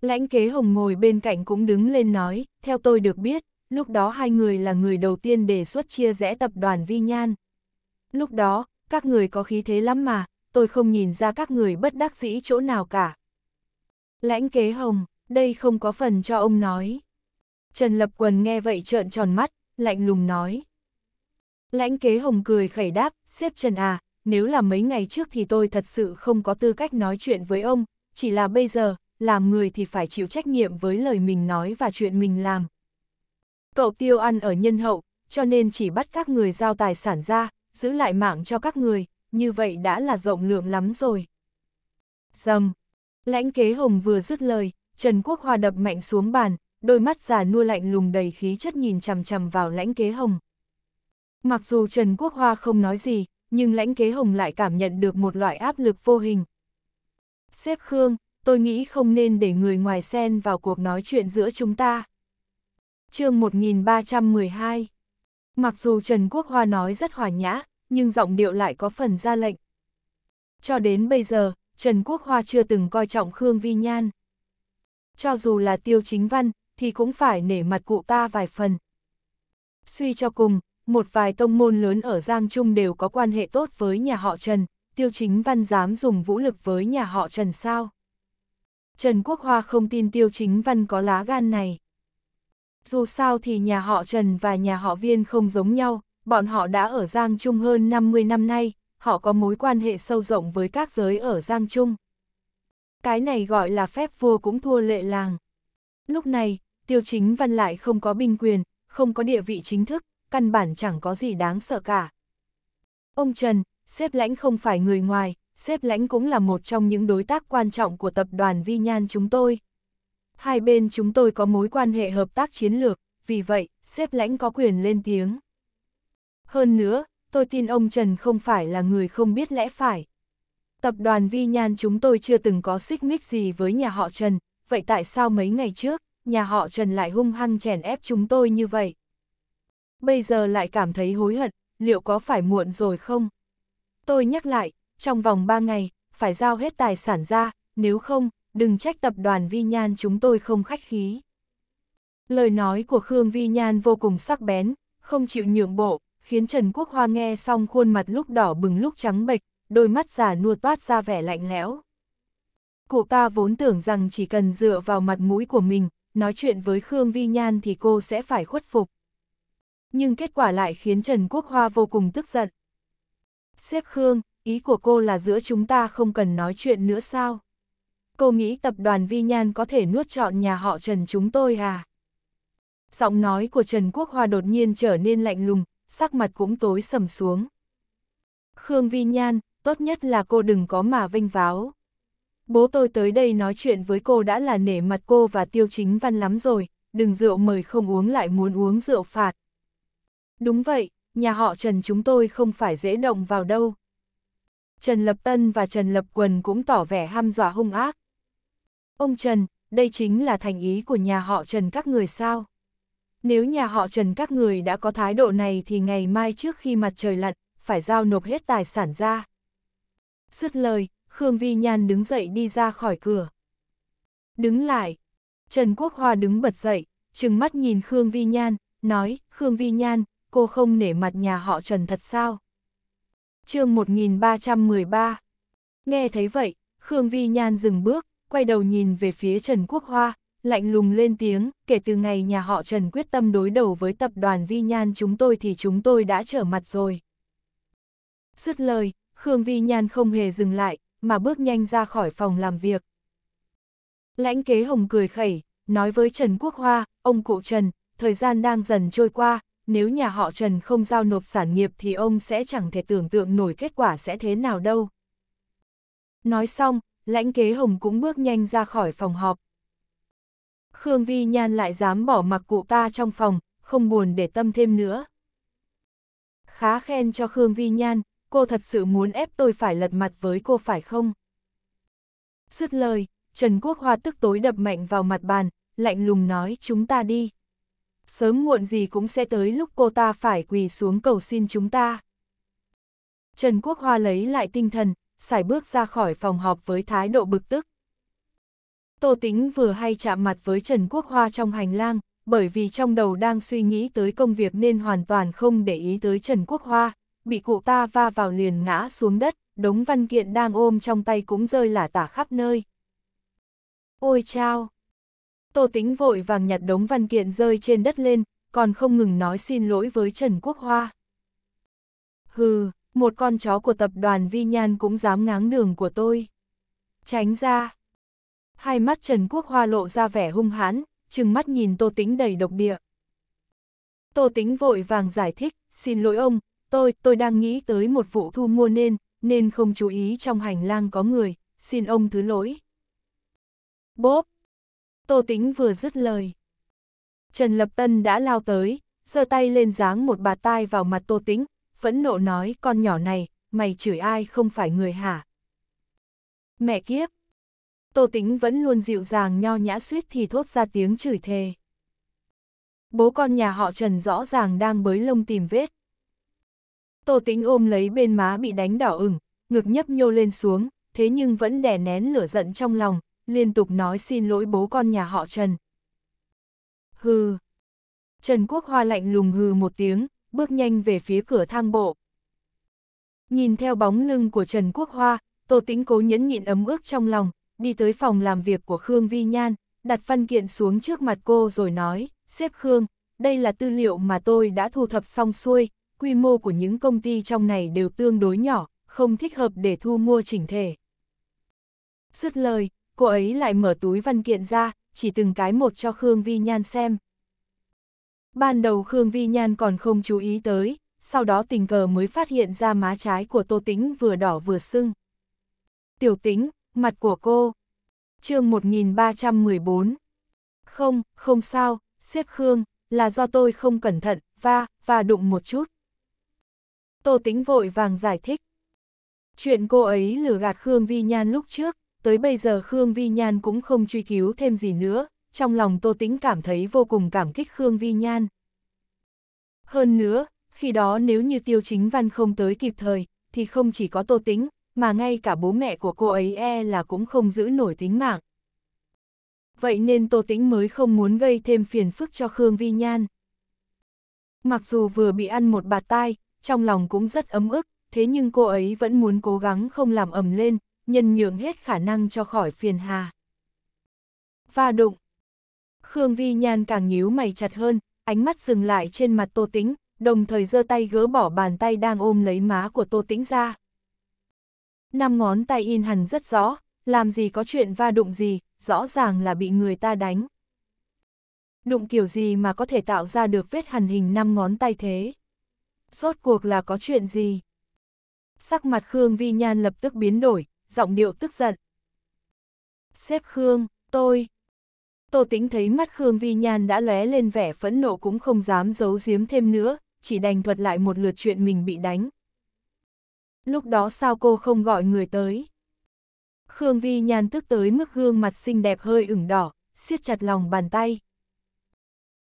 Lãnh kế hồng ngồi bên cạnh cũng đứng lên nói, theo tôi được biết, lúc đó hai người là người đầu tiên đề xuất chia rẽ tập đoàn Vi Nhan. Lúc đó, các người có khí thế lắm mà, tôi không nhìn ra các người bất đắc dĩ chỗ nào cả. Lãnh kế hồng, đây không có phần cho ông nói. Trần Lập Quần nghe vậy trợn tròn mắt, lạnh lùng nói. Lãnh kế hồng cười khẩy đáp, xếp Trần à, nếu là mấy ngày trước thì tôi thật sự không có tư cách nói chuyện với ông, chỉ là bây giờ, làm người thì phải chịu trách nhiệm với lời mình nói và chuyện mình làm. Cậu tiêu ăn ở nhân hậu, cho nên chỉ bắt các người giao tài sản ra, giữ lại mạng cho các người, như vậy đã là rộng lượng lắm rồi. Dầm! Lãnh kế hồng vừa dứt lời, Trần Quốc Hoa đập mạnh xuống bàn, đôi mắt già nua lạnh lùng đầy khí chất nhìn chằm chằm vào lãnh kế hồng. Mặc dù Trần Quốc Hoa không nói gì, nhưng lãnh kế hồng lại cảm nhận được một loại áp lực vô hình. Xếp Khương, tôi nghĩ không nên để người ngoài xen vào cuộc nói chuyện giữa chúng ta. chương 1312 Mặc dù Trần Quốc Hoa nói rất hòa nhã, nhưng giọng điệu lại có phần ra lệnh. Cho đến bây giờ, Trần Quốc Hoa chưa từng coi trọng Khương Vi Nhan cho dù là tiêu chính văn, thì cũng phải nể mặt cụ ta vài phần. Suy cho cùng, một vài tông môn lớn ở Giang Trung đều có quan hệ tốt với nhà họ Trần, tiêu chính văn dám dùng vũ lực với nhà họ Trần sao? Trần Quốc Hoa không tin tiêu chính văn có lá gan này. Dù sao thì nhà họ Trần và nhà họ Viên không giống nhau, bọn họ đã ở Giang Trung hơn 50 năm nay, họ có mối quan hệ sâu rộng với các giới ở Giang Trung cái này gọi là phép vua cũng thua lệ làng. Lúc này, tiêu chính văn lại không có binh quyền, không có địa vị chính thức, căn bản chẳng có gì đáng sợ cả. Ông Trần, xếp lãnh không phải người ngoài, xếp lãnh cũng là một trong những đối tác quan trọng của tập đoàn Vi Nhan chúng tôi. Hai bên chúng tôi có mối quan hệ hợp tác chiến lược, vì vậy, xếp lãnh có quyền lên tiếng. Hơn nữa, tôi tin ông Trần không phải là người không biết lẽ phải. Tập đoàn Vi Nhan chúng tôi chưa từng có xích mích gì với nhà họ Trần, vậy tại sao mấy ngày trước, nhà họ Trần lại hung hăng chèn ép chúng tôi như vậy? Bây giờ lại cảm thấy hối hận, liệu có phải muộn rồi không? Tôi nhắc lại, trong vòng 3 ngày, phải giao hết tài sản ra, nếu không, đừng trách tập đoàn Vi Nhan chúng tôi không khách khí. Lời nói của Khương Vi Nhan vô cùng sắc bén, không chịu nhượng bộ, khiến Trần Quốc Hoa nghe xong khuôn mặt lúc đỏ bừng lúc trắng bệch, đôi mắt giả nuột toát ra vẻ lạnh lẽo. Cụ ta vốn tưởng rằng chỉ cần dựa vào mặt mũi của mình, nói chuyện với Khương Vi Nhan thì cô sẽ phải khuất phục. Nhưng kết quả lại khiến Trần Quốc Hoa vô cùng tức giận. Xếp Khương, ý của cô là giữa chúng ta không cần nói chuyện nữa sao? Cô nghĩ tập đoàn Vi Nhan có thể nuốt trọn nhà họ Trần chúng tôi à? Giọng nói của Trần Quốc Hoa đột nhiên trở nên lạnh lùng, sắc mặt cũng tối sầm xuống. Khương Vi Nhan, tốt nhất là cô đừng có mà vinh váo. Bố tôi tới đây nói chuyện với cô đã là nể mặt cô và tiêu chính văn lắm rồi, đừng rượu mời không uống lại muốn uống rượu phạt. Đúng vậy, nhà họ Trần chúng tôi không phải dễ động vào đâu. Trần Lập Tân và Trần Lập Quần cũng tỏ vẻ ham dọa hung ác. Ông Trần, đây chính là thành ý của nhà họ Trần các người sao? Nếu nhà họ Trần các người đã có thái độ này thì ngày mai trước khi mặt trời lặn, phải giao nộp hết tài sản ra. Dứt lời, Khương Vi Nhan đứng dậy đi ra khỏi cửa. Đứng lại. Trần Quốc Hoa đứng bật dậy, trừng mắt nhìn Khương Vi Nhan, nói, Khương Vi Nhan, cô không nể mặt nhà họ Trần thật sao? chương 1313 Nghe thấy vậy, Khương Vi Nhan dừng bước, quay đầu nhìn về phía Trần Quốc Hoa, lạnh lùng lên tiếng, kể từ ngày nhà họ Trần quyết tâm đối đầu với tập đoàn Vi Nhan chúng tôi thì chúng tôi đã trở mặt rồi. Dứt lời, Khương Vi Nhan không hề dừng lại, mà bước nhanh ra khỏi phòng làm việc. Lãnh kế hồng cười khẩy, nói với Trần Quốc Hoa, ông cụ Trần, thời gian đang dần trôi qua, nếu nhà họ Trần không giao nộp sản nghiệp thì ông sẽ chẳng thể tưởng tượng nổi kết quả sẽ thế nào đâu. Nói xong, lãnh kế hồng cũng bước nhanh ra khỏi phòng họp. Khương Vi Nhan lại dám bỏ mặc cụ ta trong phòng, không buồn để tâm thêm nữa. Khá khen cho Khương Vi Nhan, cô thật sự muốn ép tôi phải lật mặt với cô phải không? Dứt lời, Trần Quốc Hoa tức tối đập mạnh vào mặt bàn, lạnh lùng nói chúng ta đi. Sớm muộn gì cũng sẽ tới lúc cô ta phải quỳ xuống cầu xin chúng ta. Trần Quốc Hoa lấy lại tinh thần, xài bước ra khỏi phòng họp với thái độ bực tức. Tô Tĩnh vừa hay chạm mặt với Trần Quốc Hoa trong hành lang, bởi vì trong đầu đang suy nghĩ tới công việc nên hoàn toàn không để ý tới Trần Quốc Hoa bị cụ ta va vào liền ngã xuống đất, đống văn kiện đang ôm trong tay cũng rơi lả tả khắp nơi. Ôi chao! Tô tính vội vàng nhặt đống văn kiện rơi trên đất lên, còn không ngừng nói xin lỗi với Trần Quốc Hoa. Hừ, một con chó của tập đoàn Vi Nhan cũng dám ngáng đường của tôi. Tránh ra! Hai mắt Trần Quốc Hoa lộ ra vẻ hung hãn, chừng mắt nhìn Tô Tĩnh đầy độc địa. Tô Tĩnh vội vàng giải thích, xin lỗi ông, Tôi, tôi đang nghĩ tới một vụ thu mua nên, nên không chú ý trong hành lang có người, xin ông thứ lỗi. Bốp! Tô Tĩnh vừa dứt lời. Trần Lập Tân đã lao tới, giơ tay lên giáng một bà tai vào mặt Tô Tĩnh, phẫn nộ nói con nhỏ này, mày chửi ai không phải người hả? Mẹ kiếp! Tô Tĩnh vẫn luôn dịu dàng nho nhã suýt thì thốt ra tiếng chửi thề. Bố con nhà họ Trần rõ ràng đang bới lông tìm vết. Tô Tĩnh ôm lấy bên má bị đánh đỏ ửng, ngực nhấp nhô lên xuống, thế nhưng vẫn đè nén lửa giận trong lòng, liên tục nói xin lỗi bố con nhà họ Trần. Hừ. Trần Quốc Hoa lạnh lùng hừ một tiếng, bước nhanh về phía cửa thang bộ. Nhìn theo bóng lưng của Trần Quốc Hoa, Tô Tĩnh cố nhẫn nhịn ấm ước trong lòng, đi tới phòng làm việc của Khương Vi Nhan, đặt văn kiện xuống trước mặt cô rồi nói, xếp Khương, đây là tư liệu mà tôi đã thu thập xong xuôi, quy mô của những công ty trong này đều tương đối nhỏ, không thích hợp để thu mua chỉnh thể. Sứt lời, cô ấy lại mở túi văn kiện ra, chỉ từng cái một cho Khương Vi Nhan xem. Ban đầu Khương Vi Nhan còn không chú ý tới, sau đó tình cờ mới phát hiện ra má trái của Tô Tĩnh vừa đỏ vừa sưng. Tiểu Tĩnh, mặt của cô. chương 1314. Không, không sao, xếp Khương, là do tôi không cẩn thận, va, và đụng một chút. Tô Tĩnh vội vàng giải thích. Chuyện cô ấy lừa gạt Khương Vi Nhan lúc trước, tới bây giờ Khương Vi Nhan cũng không truy cứu thêm gì nữa, trong lòng Tô Tĩnh cảm thấy vô cùng cảm kích Khương Vi Nhan. Hơn nữa, khi đó nếu như Tiêu Chính Văn không tới kịp thời, thì không chỉ có Tô Tĩnh, mà ngay cả bố mẹ của cô ấy e là cũng không giữ nổi tính mạng. Vậy nên Tô Tĩnh mới không muốn gây thêm phiền phức cho Khương Vi Nhan. Mặc dù vừa bị ăn một bạt tai, trong lòng cũng rất ấm ức, thế nhưng cô ấy vẫn muốn cố gắng không làm ầm lên, nhân nhượng hết khả năng cho khỏi phiền hà. va đụng. Khương Vi Nhan càng nhíu mày chặt hơn, ánh mắt dừng lại trên mặt Tô Tĩnh, đồng thời giơ tay gỡ bỏ bàn tay đang ôm lấy má của Tô Tĩnh ra. Năm ngón tay in hẳn rất rõ, làm gì có chuyện va đụng gì, rõ ràng là bị người ta đánh. Đụng kiểu gì mà có thể tạo ra được vết hằn hình năm ngón tay thế? rốt cuộc là có chuyện gì? Sắc mặt Khương Vi Nhan lập tức biến đổi, giọng điệu tức giận. Xếp Khương, tôi... Tô tính thấy mắt Khương Vi Nhan đã lóe lên vẻ phẫn nộ cũng không dám giấu giếm thêm nữa, chỉ đành thuật lại một lượt chuyện mình bị đánh. Lúc đó sao cô không gọi người tới? Khương Vi Nhan tức tới mức gương mặt xinh đẹp hơi ửng đỏ, siết chặt lòng bàn tay.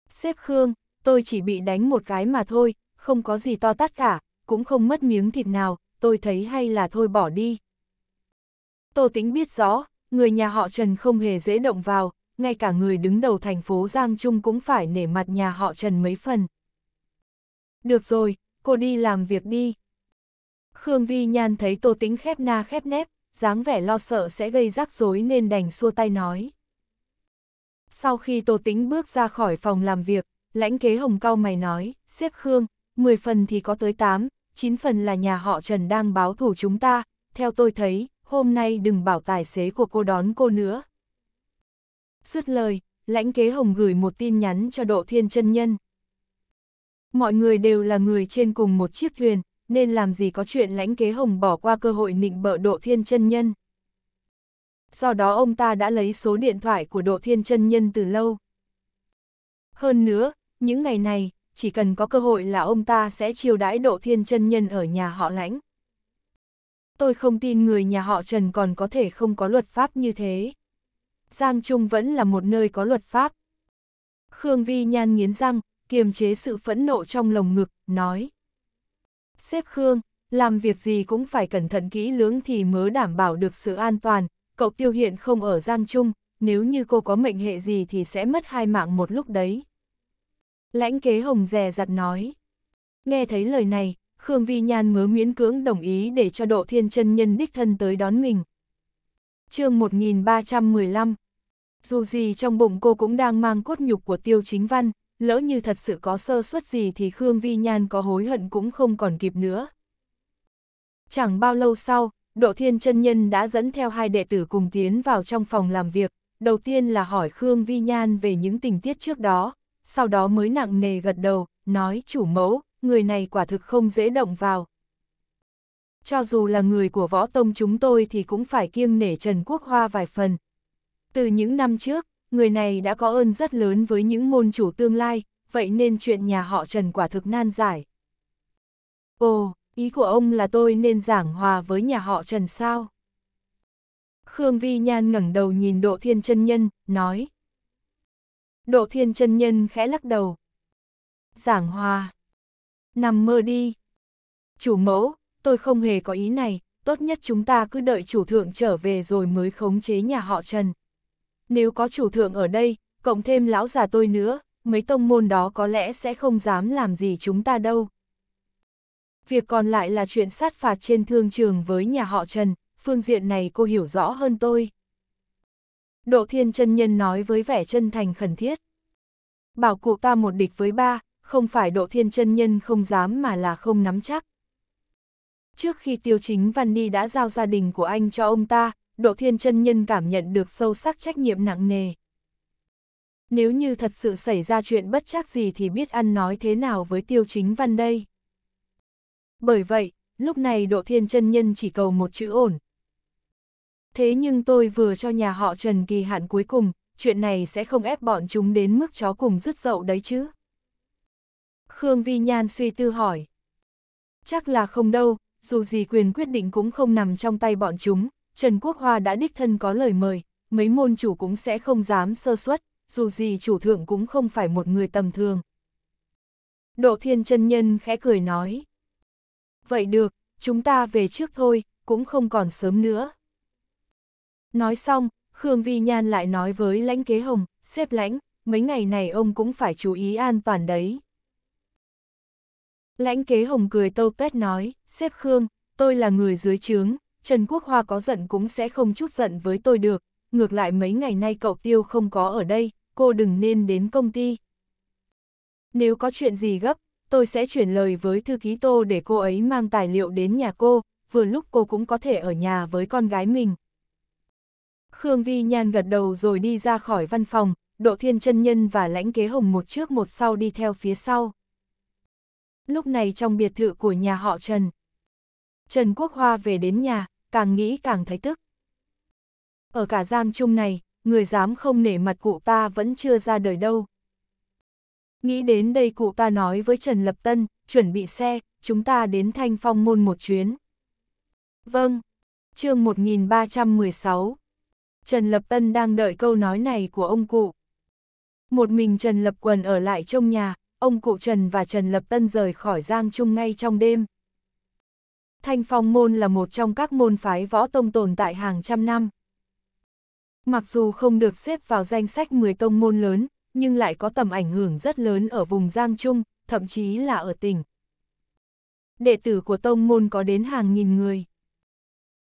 Xếp Khương, tôi chỉ bị đánh một cái mà thôi, không có gì to tát cả, cũng không mất miếng thịt nào, tôi thấy hay là thôi bỏ đi. Tô tính biết rõ, người nhà họ Trần không hề dễ động vào, ngay cả người đứng đầu thành phố Giang Trung cũng phải nể mặt nhà họ Trần mấy phần. Được rồi, cô đi làm việc đi. Khương Vi Nhan thấy Tô tính khép na khép nép, dáng vẻ lo sợ sẽ gây rắc rối nên đành xua tay nói. Sau khi Tô tính bước ra khỏi phòng làm việc, lãnh kế hồng cao mày nói, xếp Khương, 10 phần thì có tới 8, 9 phần là nhà họ Trần đang báo thủ chúng ta, theo tôi thấy, hôm nay đừng bảo tài xế của cô đón cô nữa. Sứt lời, lãnh kế hồng gửi một tin nhắn cho Độ Thiên chân Nhân. Mọi người đều là người trên cùng một chiếc thuyền, nên làm gì có chuyện lãnh kế hồng bỏ qua cơ hội nịnh bợ Độ Thiên chân Nhân. Sau đó ông ta đã lấy số điện thoại của Độ Thiên chân Nhân từ lâu. Hơn nữa, những ngày này, chỉ cần có cơ hội là ông ta sẽ chiêu đãi độ thiên chân nhân ở nhà họ lãnh. Tôi không tin người nhà họ Trần còn có thể không có luật pháp như thế. Giang Trung vẫn là một nơi có luật pháp. Khương Vi Nhan nghiến răng, kiềm chế sự phẫn nộ trong lồng ngực, nói. Xếp Khương, làm việc gì cũng phải cẩn thận kỹ lưỡng thì mới đảm bảo được sự an toàn, cậu tiêu hiện không ở Giang Trung, nếu như cô có mệnh hệ gì thì sẽ mất hai mạng một lúc đấy. Lãnh kế hồng rè giặt nói. Nghe thấy lời này, Khương Vi Nhan mớ miễn cưỡng đồng ý để cho độ thiên chân nhân đích thân tới đón mình. chương 1315 Dù gì trong bụng cô cũng đang mang cốt nhục của tiêu chính văn, lỡ như thật sự có sơ suất gì thì Khương Vi Nhan có hối hận cũng không còn kịp nữa. Chẳng bao lâu sau, Độ Thiên chân Nhân đã dẫn theo hai đệ tử cùng tiến vào trong phòng làm việc, đầu tiên là hỏi Khương Vi Nhan về những tình tiết trước đó, sau đó mới nặng nề gật đầu, nói chủ mẫu, người này quả thực không dễ động vào. Cho dù là người của võ tông chúng tôi thì cũng phải kiêng nể Trần Quốc Hoa vài phần. Từ những năm trước, người này đã có ơn rất lớn với những môn chủ tương lai, vậy nên chuyện nhà họ Trần quả thực nan giải. Ồ, ý của ông là tôi nên giảng hòa với nhà họ Trần sao? Khương Vi Nhan ngẩng đầu nhìn Độ Thiên Chân Nhân, nói. Độ thiên chân nhân khẽ lắc đầu. Giảng hòa. Nằm mơ đi. Chủ mẫu, tôi không hề có ý này, tốt nhất chúng ta cứ đợi chủ thượng trở về rồi mới khống chế nhà họ Trần. Nếu có chủ thượng ở đây, cộng thêm lão già tôi nữa, mấy tông môn đó có lẽ sẽ không dám làm gì chúng ta đâu. Việc còn lại là chuyện sát phạt trên thương trường với nhà họ Trần, phương diện này cô hiểu rõ hơn tôi. Độ Thiên chân Nhân nói với vẻ chân thành khẩn thiết. Bảo cụ ta một địch với ba, không phải Độ Thiên chân Nhân không dám mà là không nắm chắc. Trước khi Tiêu Chính Văn đi đã giao gia đình của anh cho ông ta, Độ Thiên chân Nhân cảm nhận được sâu sắc trách nhiệm nặng nề. Nếu như thật sự xảy ra chuyện bất chắc gì thì biết ăn nói thế nào với Tiêu Chính Văn đây. Bởi vậy, lúc này Độ Thiên chân Nhân chỉ cầu một chữ ổn, thế nhưng tôi vừa cho nhà họ Trần kỳ hạn cuối cùng, chuyện này sẽ không ép bọn chúng đến mức chó cùng rứt dậu đấy chứ. Khương Vi Nhan suy tư hỏi. Chắc là không đâu, dù gì quyền quyết định cũng không nằm trong tay bọn chúng, Trần Quốc Hoa đã đích thân có lời mời, mấy môn chủ cũng sẽ không dám sơ suất, dù gì chủ thượng cũng không phải một người tầm thường. Độ Thiên Trân Nhân khẽ cười nói. Vậy được, chúng ta về trước thôi, cũng không còn sớm nữa. Nói xong, Khương Vi Nhan lại nói với lãnh kế hồng, xếp lãnh, mấy ngày này ông cũng phải chú ý an toàn đấy. Lãnh kế hồng cười tâu tét nói, xếp Khương, tôi là người dưới trướng, Trần Quốc Hoa có giận cũng sẽ không chút giận với tôi được, ngược lại mấy ngày nay cậu tiêu không có ở đây, cô đừng nên đến công ty. Nếu có chuyện gì gấp, tôi sẽ chuyển lời với thư ký tô để cô ấy mang tài liệu đến nhà cô, vừa lúc cô cũng có thể ở nhà với con gái mình, Khương Vi Nhan gật đầu rồi đi ra khỏi văn phòng, Độ Thiên chân Nhân và Lãnh Kế Hồng một trước một sau đi theo phía sau. Lúc này trong biệt thự của nhà họ Trần, Trần Quốc Hoa về đến nhà, càng nghĩ càng thấy tức. Ở cả giang chung này, người dám không nể mặt cụ ta vẫn chưa ra đời đâu. Nghĩ đến đây cụ ta nói với Trần Lập Tân, chuẩn bị xe, chúng ta đến Thanh Phong Môn một chuyến. Vâng, chương 1316 Trần Lập Tân đang đợi câu nói này của ông cụ. Một mình Trần Lập Quần ở lại trong nhà, ông cụ Trần và Trần Lập Tân rời khỏi Giang Trung ngay trong đêm. Thanh Phong Môn là một trong các môn phái võ tông tồn tại hàng trăm năm. Mặc dù không được xếp vào danh sách 10 tông môn lớn, nhưng lại có tầm ảnh hưởng rất lớn ở vùng Giang Trung, thậm chí là ở tỉnh. Đệ tử của tông môn có đến hàng nghìn người.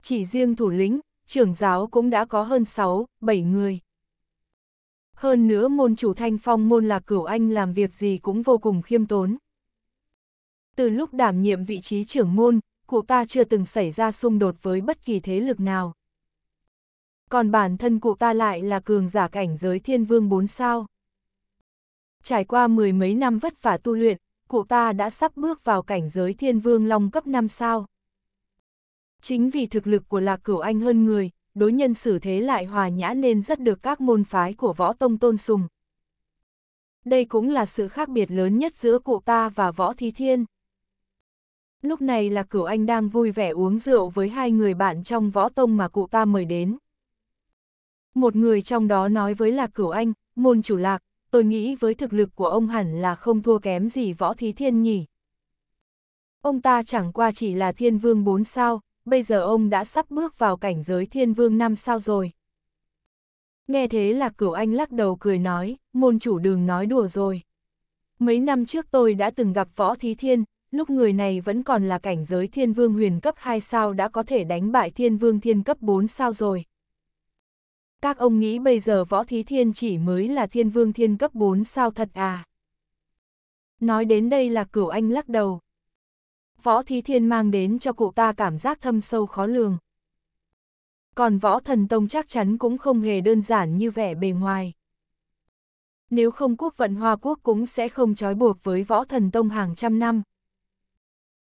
Chỉ riêng thủ lĩnh, trưởng giáo cũng đã có hơn 6, 7 người. Hơn nữa môn chủ thanh phong môn là cửu anh làm việc gì cũng vô cùng khiêm tốn. Từ lúc đảm nhiệm vị trí trưởng môn, cụ ta chưa từng xảy ra xung đột với bất kỳ thế lực nào. Còn bản thân cụ ta lại là cường giả cảnh giới thiên vương 4 sao. Trải qua mười mấy năm vất vả tu luyện, cụ ta đã sắp bước vào cảnh giới thiên vương long cấp 5 sao chính vì thực lực của Lạc Cửu Anh hơn người, đối nhân xử thế lại hòa nhã nên rất được các môn phái của võ tông tôn sùng. Đây cũng là sự khác biệt lớn nhất giữa cụ ta và võ thí thiên. Lúc này lạc cửu anh đang vui vẻ uống rượu với hai người bạn trong võ tông mà cụ ta mời đến. Một người trong đó nói với lạc cửu anh, môn chủ lạc, tôi nghĩ với thực lực của ông hẳn là không thua kém gì võ thí thiên nhỉ. Ông ta chẳng qua chỉ là thiên vương bốn sao, bây giờ ông đã sắp bước vào cảnh giới thiên vương năm sao rồi. Nghe thế là cửu anh lắc đầu cười nói, môn chủ đường nói đùa rồi. Mấy năm trước tôi đã từng gặp võ thí thiên, lúc người này vẫn còn là cảnh giới thiên vương huyền cấp 2 sao đã có thể đánh bại thiên vương thiên cấp 4 sao rồi. Các ông nghĩ bây giờ võ thí thiên chỉ mới là thiên vương thiên cấp 4 sao thật à? Nói đến đây là cửu anh lắc đầu, Võ Thí Thiên mang đến cho cụ ta cảm giác thâm sâu khó lường. Còn Võ Thần Tông chắc chắn cũng không hề đơn giản như vẻ bề ngoài. Nếu không quốc vận Hoa Quốc cũng sẽ không trói buộc với Võ Thần Tông hàng trăm năm.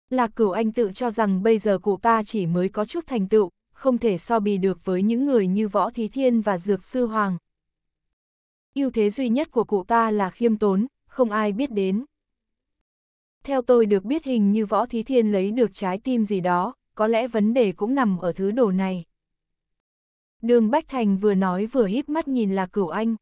Lạc cửu anh tự cho rằng bây giờ cụ ta chỉ mới có chút thành tựu, không thể so bì được với những người như Võ Thí Thiên và Dược Sư Hoàng. ưu thế duy nhất của cụ ta là khiêm tốn, không ai biết đến. Theo tôi được biết hình như võ thí thiên lấy được trái tim gì đó, có lẽ vấn đề cũng nằm ở thứ đồ này. Đường Bách Thành vừa nói vừa híp mắt nhìn là cửu anh.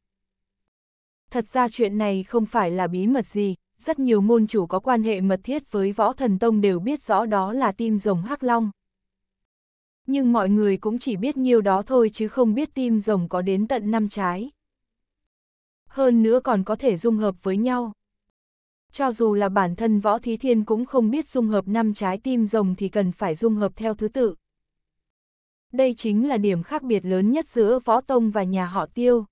Thật ra chuyện này không phải là bí mật gì, rất nhiều môn chủ có quan hệ mật thiết với võ thần tông đều biết rõ đó là tim rồng hắc long. Nhưng mọi người cũng chỉ biết nhiều đó thôi chứ không biết tim rồng có đến tận năm trái. Hơn nữa còn có thể dung hợp với nhau cho dù là bản thân võ thí thiên cũng không biết dung hợp năm trái tim rồng thì cần phải dung hợp theo thứ tự. Đây chính là điểm khác biệt lớn nhất giữa võ tông và nhà họ tiêu.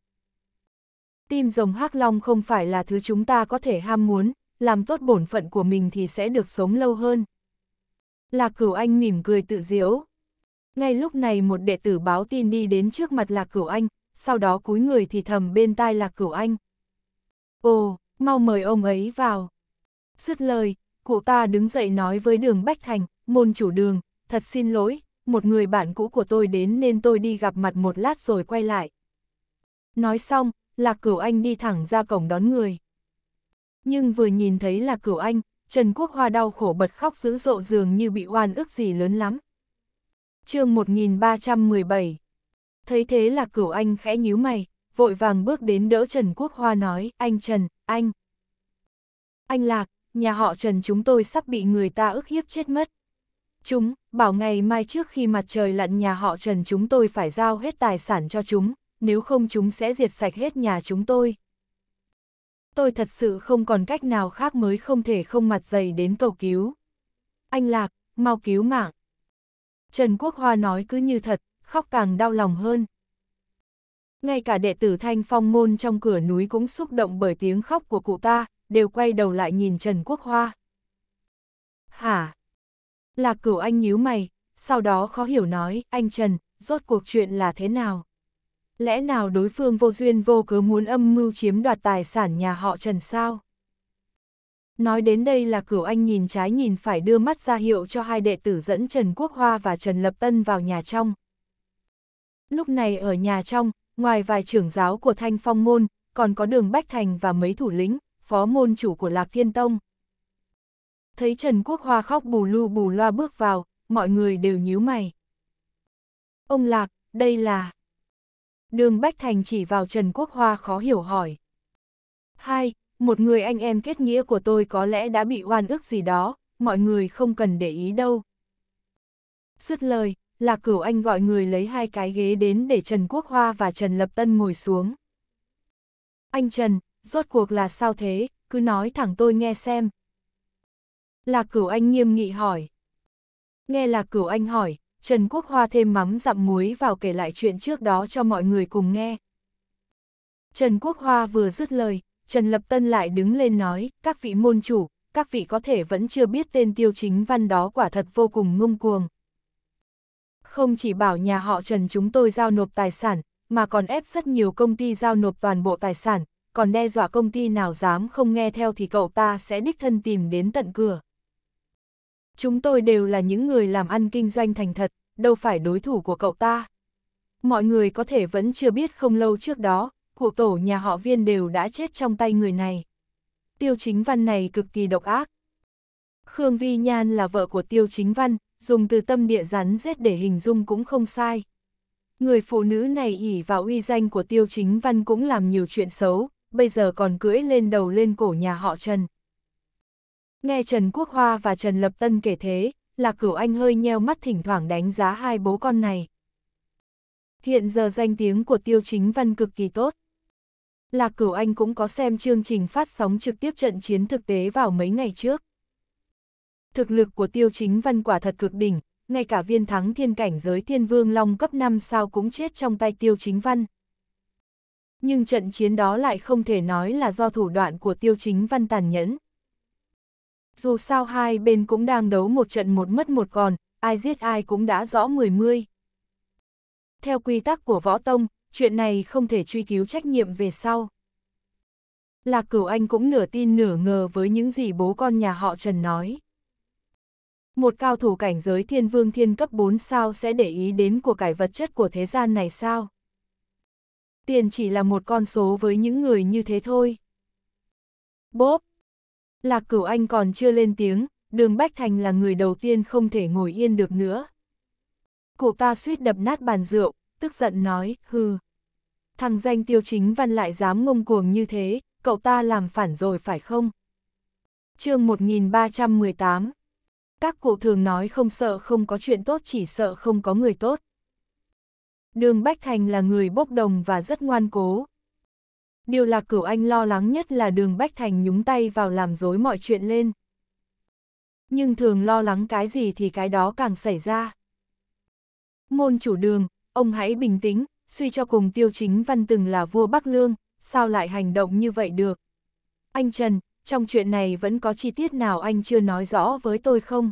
Tim rồng hắc long không phải là thứ chúng ta có thể ham muốn, làm tốt bổn phận của mình thì sẽ được sống lâu hơn. Lạc cửu anh mỉm cười tự diễu. Ngay lúc này một đệ tử báo tin đi đến trước mặt lạc cửu anh, sau đó cúi người thì thầm bên tai lạc cửu anh. Ồ, mau mời ông ấy vào. Dứt lời, cụ ta đứng dậy nói với đường Bách Thành, môn chủ đường, thật xin lỗi, một người bạn cũ của tôi đến nên tôi đi gặp mặt một lát rồi quay lại. Nói xong, Lạc Cửu Anh đi thẳng ra cổng đón người. Nhưng vừa nhìn thấy Lạc Cửu Anh, Trần Quốc Hoa đau khổ bật khóc dữ dộ dường như bị oan ức gì lớn lắm. chương 1317 Thấy thế Lạc Cửu Anh khẽ nhíu mày, vội vàng bước đến đỡ Trần Quốc Hoa nói, anh Trần, anh. Anh Lạc, nhà họ Trần chúng tôi sắp bị người ta ức hiếp chết mất. Chúng, bảo ngày mai trước khi mặt trời lặn nhà họ Trần chúng tôi phải giao hết tài sản cho chúng, nếu không chúng sẽ diệt sạch hết nhà chúng tôi. Tôi thật sự không còn cách nào khác mới không thể không mặt dày đến cầu cứu. Anh Lạc, mau cứu mạng. Trần Quốc Hoa nói cứ như thật, khóc càng đau lòng hơn. Ngay cả đệ tử thanh phong môn trong cửa núi cũng xúc động bởi tiếng khóc của cụ ta, đều quay đầu lại nhìn Trần Quốc Hoa. Hả? Lạc cửu anh nhíu mày, sau đó khó hiểu nói, anh Trần, rốt cuộc chuyện là thế nào? Lẽ nào đối phương vô duyên vô cớ muốn âm mưu chiếm đoạt tài sản nhà họ Trần sao? Nói đến đây là cửu anh nhìn trái nhìn phải đưa mắt ra hiệu cho hai đệ tử dẫn Trần Quốc Hoa và Trần Lập Tân vào nhà trong. Lúc này ở nhà trong, ngoài vài trưởng giáo của Thanh Phong Môn, còn có đường Bách Thành và mấy thủ lĩnh, phó môn chủ của Lạc Thiên Tông. Thấy Trần Quốc Hoa khóc bù lu bù loa bước vào, mọi người đều nhíu mày. Ông Lạc, đây là... Đường Bách Thành chỉ vào Trần Quốc Hoa khó hiểu hỏi. Hai, một người anh em kết nghĩa của tôi có lẽ đã bị oan ức gì đó, mọi người không cần để ý đâu. Dứt lời, là cửu anh gọi người lấy hai cái ghế đến để Trần Quốc Hoa và Trần Lập Tân ngồi xuống. Anh Trần, rốt cuộc là sao thế, cứ nói thẳng tôi nghe xem. Lạc cửu anh nghiêm nghị hỏi. Nghe lạc cửu anh hỏi, Trần Quốc Hoa thêm mắm dặm muối vào kể lại chuyện trước đó cho mọi người cùng nghe. Trần Quốc Hoa vừa dứt lời, Trần Lập Tân lại đứng lên nói, các vị môn chủ, các vị có thể vẫn chưa biết tên tiêu chính văn đó quả thật vô cùng ngông cuồng, không chỉ bảo nhà họ Trần chúng tôi giao nộp tài sản, mà còn ép rất nhiều công ty giao nộp toàn bộ tài sản, còn đe dọa công ty nào dám không nghe theo thì cậu ta sẽ đích thân tìm đến tận cửa. Chúng tôi đều là những người làm ăn kinh doanh thành thật, đâu phải đối thủ của cậu ta. Mọi người có thể vẫn chưa biết không lâu trước đó, cụ tổ nhà họ viên đều đã chết trong tay người này. Tiêu chính văn này cực kỳ độc ác. Khương Vi Nhan là vợ của Tiêu chính văn, dùng từ tâm địa rắn rết để hình dung cũng không sai. Người phụ nữ này ỉ vào uy danh của tiêu chính văn cũng làm nhiều chuyện xấu, bây giờ còn cưỡi lên đầu lên cổ nhà họ Trần. Nghe Trần Quốc Hoa và Trần Lập Tân kể thế, là cửu anh hơi nheo mắt thỉnh thoảng đánh giá hai bố con này. Hiện giờ danh tiếng của tiêu chính văn cực kỳ tốt. Lạc cửu anh cũng có xem chương trình phát sóng trực tiếp trận chiến thực tế vào mấy ngày trước. Thực lực của tiêu chính văn quả thật cực đỉnh, ngay cả viên thắng thiên cảnh giới thiên vương long cấp 5 sao cũng chết trong tay tiêu chính văn. Nhưng trận chiến đó lại không thể nói là do thủ đoạn của tiêu chính văn tàn nhẫn. Dù sao hai bên cũng đang đấu một trận một mất một còn, ai giết ai cũng đã rõ mười mươi. Theo quy tắc của võ tông, chuyện này không thể truy cứu trách nhiệm về sau. Lạc cửu anh cũng nửa tin nửa ngờ với những gì bố con nhà họ Trần nói. Một cao thủ cảnh giới thiên vương thiên cấp 4 sao sẽ để ý đến của cải vật chất của thế gian này sao? Tiền chỉ là một con số với những người như thế thôi. Bốp! Lạc cửu anh còn chưa lên tiếng, đường Bách Thành là người đầu tiên không thể ngồi yên được nữa. Cụ ta suýt đập nát bàn rượu, tức giận nói, hừ. Thằng danh tiêu chính văn lại dám ngông cuồng như thế, cậu ta làm phản rồi phải không? chương 1318 các cụ thường nói không sợ không có chuyện tốt chỉ sợ không có người tốt. Đường Bách Thành là người bốc đồng và rất ngoan cố. Điều là cửu anh lo lắng nhất là đường Bách Thành nhúng tay vào làm dối mọi chuyện lên. Nhưng thường lo lắng cái gì thì cái đó càng xảy ra. Môn chủ đường, ông hãy bình tĩnh, suy cho cùng tiêu chính văn từng là vua Bắc Lương, sao lại hành động như vậy được. Anh Trần, trong chuyện này vẫn có chi tiết nào anh chưa nói rõ với tôi không?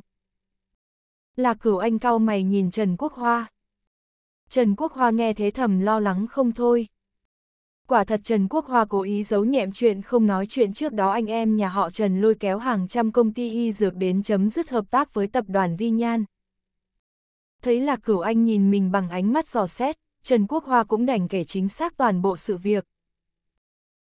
Là cửu anh cao mày nhìn Trần Quốc Hoa. Trần Quốc Hoa nghe thế thầm lo lắng không thôi. Quả thật Trần Quốc Hoa cố ý giấu nhẹm chuyện không nói chuyện trước đó anh em nhà họ Trần lôi kéo hàng trăm công ty y dược đến chấm dứt hợp tác với tập đoàn Vi Nhan. Thấy là cửu anh nhìn mình bằng ánh mắt giò xét, Trần Quốc Hoa cũng đành kể chính xác toàn bộ sự việc.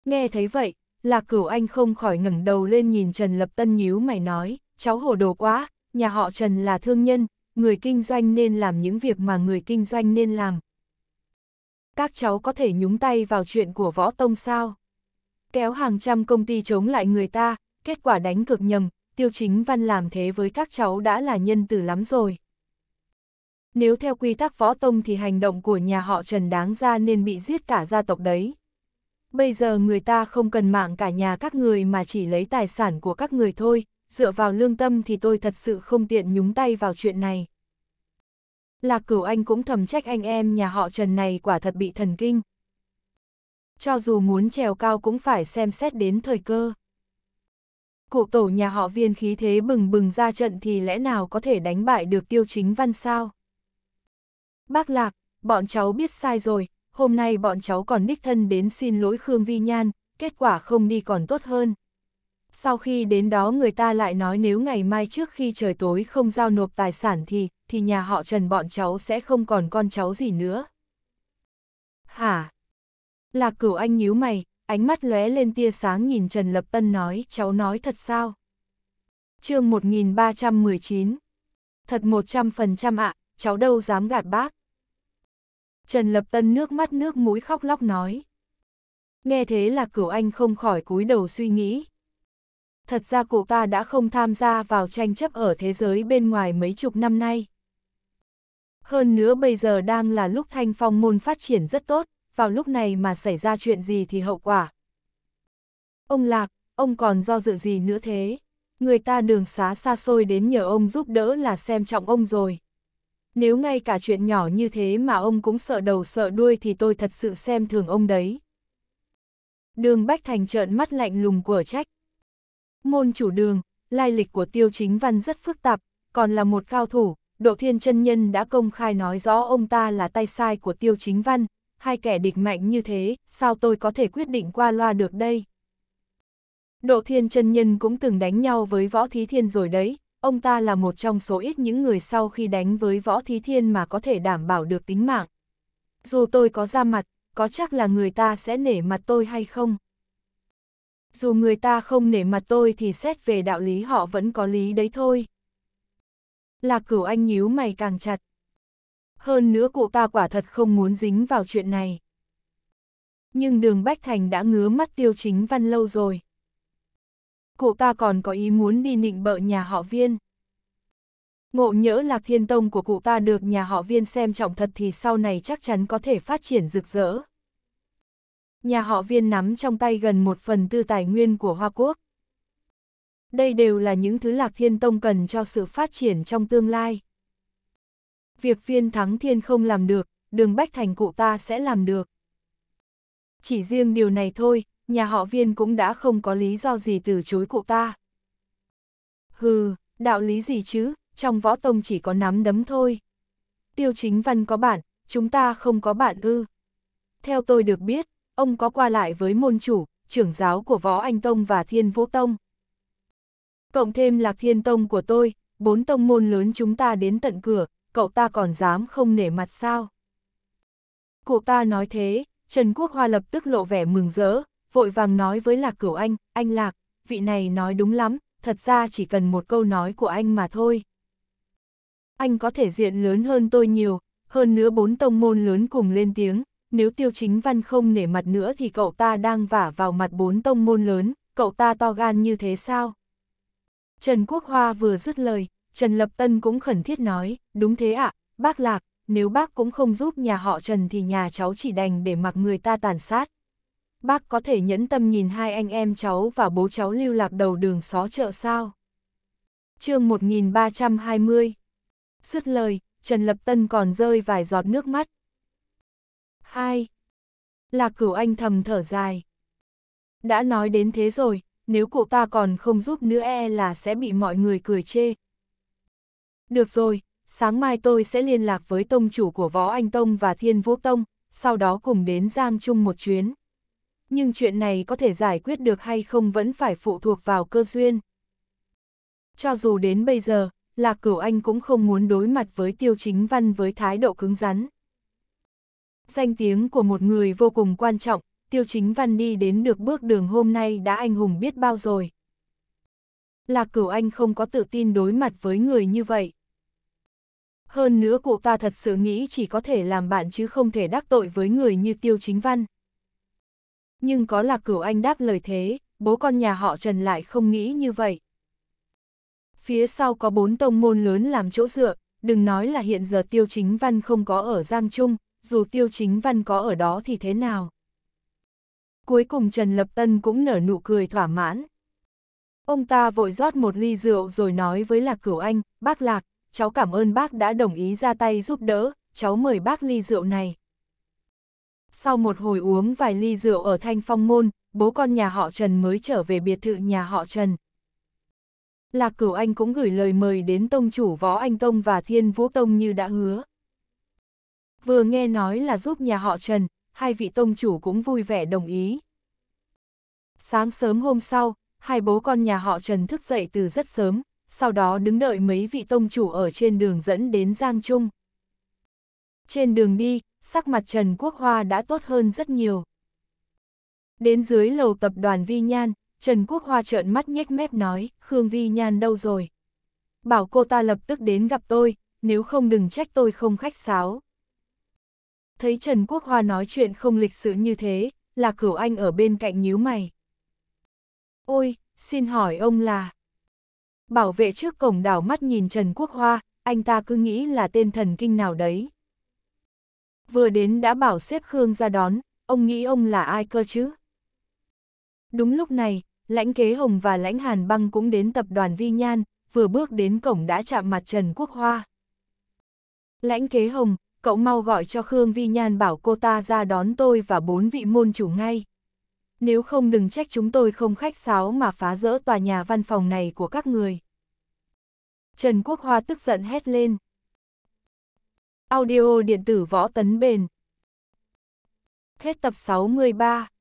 Nghe thấy vậy, là cửu anh không khỏi ngẩng đầu lên nhìn Trần Lập Tân nhíu mày nói, cháu hồ đồ quá, nhà họ Trần là thương nhân, người kinh doanh nên làm những việc mà người kinh doanh nên làm. Các cháu có thể nhúng tay vào chuyện của võ tông sao? Kéo hàng trăm công ty chống lại người ta, kết quả đánh cực nhầm, tiêu chính văn làm thế với các cháu đã là nhân từ lắm rồi. Nếu theo quy tắc võ tông thì hành động của nhà họ Trần đáng ra nên bị giết cả gia tộc đấy bây giờ người ta không cần mạng cả nhà các người mà chỉ lấy tài sản của các người thôi, dựa vào lương tâm thì tôi thật sự không tiện nhúng tay vào chuyện này. Lạc cửu anh cũng thầm trách anh em nhà họ Trần này quả thật bị thần kinh. Cho dù muốn trèo cao cũng phải xem xét đến thời cơ. Cụ tổ nhà họ viên khí thế bừng bừng ra trận thì lẽ nào có thể đánh bại được tiêu chính văn sao? Bác Lạc, bọn cháu biết sai rồi, hôm nay bọn cháu còn đích thân đến xin lỗi Khương Vi Nhan, kết quả không đi còn tốt hơn. Sau khi đến đó người ta lại nói nếu ngày mai trước khi trời tối không giao nộp tài sản thì, thì nhà họ Trần bọn cháu sẽ không còn con cháu gì nữa. Hả? là cửu anh nhíu mày, ánh mắt lóe lên tia sáng nhìn Trần Lập Tân nói, cháu nói thật sao? chương 1319 Thật 100% ạ, à, cháu đâu dám gạt bác. Trần Lập Tân nước mắt nước mũi khóc lóc nói. Nghe thế là cửu anh không khỏi cúi đầu suy nghĩ. Thật ra cụ ta đã không tham gia vào tranh chấp ở thế giới bên ngoài mấy chục năm nay. Hơn nữa bây giờ đang là lúc thanh phong môn phát triển rất tốt, vào lúc này mà xảy ra chuyện gì thì hậu quả. Ông Lạc, ông còn do dự gì nữa thế? Người ta đường xá xa xôi đến nhờ ông giúp đỡ là xem trọng ông rồi nếu ngay cả chuyện nhỏ như thế mà ông cũng sợ đầu sợ đuôi thì tôi thật sự xem thường ông đấy. Đường Bách Thành trợn mắt lạnh lùng của trách. Môn chủ đường, lai lịch của tiêu chính văn rất phức tạp, còn là một cao thủ, Độ Thiên chân Nhân đã công khai nói rõ ông ta là tay sai của tiêu chính văn, hai kẻ địch mạnh như thế, sao tôi có thể quyết định qua loa được đây? Độ Thiên chân Nhân cũng từng đánh nhau với Võ Thí Thiên rồi đấy, ông ta là một trong số ít những người sau khi đánh với võ thí thiên mà có thể đảm bảo được tính mạng. Dù tôi có ra mặt, có chắc là người ta sẽ nể mặt tôi hay không? Dù người ta không nể mặt tôi thì xét về đạo lý họ vẫn có lý đấy thôi. Là cửu anh nhíu mày càng chặt. Hơn nữa cụ ta quả thật không muốn dính vào chuyện này. Nhưng đường Bách Thành đã ngứa mắt tiêu chính văn lâu rồi cụ ta còn có ý muốn đi nịnh bợ nhà họ viên. Ngộ nhỡ lạc thiên tông của cụ ta được nhà họ viên xem trọng thật thì sau này chắc chắn có thể phát triển rực rỡ. Nhà họ viên nắm trong tay gần một phần tư tài nguyên của Hoa Quốc. Đây đều là những thứ lạc thiên tông cần cho sự phát triển trong tương lai. Việc viên thắng thiên không làm được, đường bách thành cụ ta sẽ làm được. Chỉ riêng điều này thôi, nhà họ viên cũng đã không có lý do gì từ chối cụ ta. Hừ, đạo lý gì chứ, trong võ tông chỉ có nắm đấm thôi. Tiêu chính văn có bạn, chúng ta không có bạn ư. Theo tôi được biết, ông có qua lại với môn chủ, trưởng giáo của võ anh tông và thiên vũ tông. Cộng thêm lạc thiên tông của tôi, bốn tông môn lớn chúng ta đến tận cửa, cậu ta còn dám không nể mặt sao. Cụ ta nói thế, Trần Quốc Hoa lập tức lộ vẻ mừng rỡ, vội vàng nói với Lạc Cửu Anh, anh Lạc, vị này nói đúng lắm, thật ra chỉ cần một câu nói của anh mà thôi. Anh có thể diện lớn hơn tôi nhiều, hơn nữa bốn tông môn lớn cùng lên tiếng, nếu tiêu chính văn không nể mặt nữa thì cậu ta đang vả vào mặt bốn tông môn lớn, cậu ta to gan như thế sao? Trần Quốc Hoa vừa dứt lời, Trần Lập Tân cũng khẩn thiết nói, đúng thế ạ, bác Lạc, nếu bác cũng không giúp nhà họ Trần thì nhà cháu chỉ đành để mặc người ta tàn sát bác có thể nhẫn tâm nhìn hai anh em cháu và bố cháu lưu lạc đầu đường xó chợ sao? chương 1320 Dứt lời, Trần Lập Tân còn rơi vài giọt nước mắt. 2. Là cửu anh thầm thở dài. Đã nói đến thế rồi, nếu cụ ta còn không giúp nữa e là sẽ bị mọi người cười chê. Được rồi, sáng mai tôi sẽ liên lạc với tông chủ của Võ Anh Tông và Thiên Vũ Tông, sau đó cùng đến Giang Trung một chuyến nhưng chuyện này có thể giải quyết được hay không vẫn phải phụ thuộc vào cơ duyên. Cho dù đến bây giờ, Lạc Cửu Anh cũng không muốn đối mặt với Tiêu Chính Văn với thái độ cứng rắn. Danh tiếng của một người vô cùng quan trọng, Tiêu Chính Văn đi đến được bước đường hôm nay đã anh hùng biết bao rồi. Lạc Cửu Anh không có tự tin đối mặt với người như vậy. Hơn nữa cụ ta thật sự nghĩ chỉ có thể làm bạn chứ không thể đắc tội với người như Tiêu Chính Văn nhưng có Lạc Cửu Anh đáp lời thế, bố con nhà họ Trần lại không nghĩ như vậy. Phía sau có bốn tông môn lớn làm chỗ dựa, đừng nói là hiện giờ Tiêu Chính Văn không có ở Giang Trung, dù Tiêu Chính Văn có ở đó thì thế nào. Cuối cùng Trần Lập Tân cũng nở nụ cười thỏa mãn. Ông ta vội rót một ly rượu rồi nói với Lạc Cửu Anh, bác Lạc, cháu cảm ơn bác đã đồng ý ra tay giúp đỡ, cháu mời bác ly rượu này. Sau một hồi uống vài ly rượu ở Thanh Phong Môn, bố con nhà họ Trần mới trở về biệt thự nhà họ Trần. Lạc Cửu Anh cũng gửi lời mời đến tông chủ Võ Anh Tông và Thiên Vũ Tông như đã hứa. Vừa nghe nói là giúp nhà họ Trần, hai vị tông chủ cũng vui vẻ đồng ý. Sáng sớm hôm sau, hai bố con nhà họ Trần thức dậy từ rất sớm, sau đó đứng đợi mấy vị tông chủ ở trên đường dẫn đến Giang Trung. Trên đường đi, sắc mặt Trần Quốc Hoa đã tốt hơn rất nhiều. Đến dưới lầu tập đoàn Vi Nhan, Trần Quốc Hoa trợn mắt nhếch mép nói, Khương Vi Nhan đâu rồi? Bảo cô ta lập tức đến gặp tôi, nếu không đừng trách tôi không khách sáo. Thấy Trần Quốc Hoa nói chuyện không lịch sự như thế, là cửu anh ở bên cạnh nhíu mày. Ôi, xin hỏi ông là... Bảo vệ trước cổng đảo mắt nhìn Trần Quốc Hoa, anh ta cứ nghĩ là tên thần kinh nào đấy vừa đến đã bảo xếp Khương ra đón, ông nghĩ ông là ai cơ chứ? Đúng lúc này, lãnh kế Hồng và lãnh Hàn Băng cũng đến tập đoàn Vi Nhan, vừa bước đến cổng đã chạm mặt Trần Quốc Hoa. Lãnh kế Hồng, cậu mau gọi cho Khương Vi Nhan bảo cô ta ra đón tôi và bốn vị môn chủ ngay. Nếu không đừng trách chúng tôi không khách sáo mà phá rỡ tòa nhà văn phòng này của các người. Trần Quốc Hoa tức giận hét lên. Audio điện tử võ tấn bền. Hết tập 63.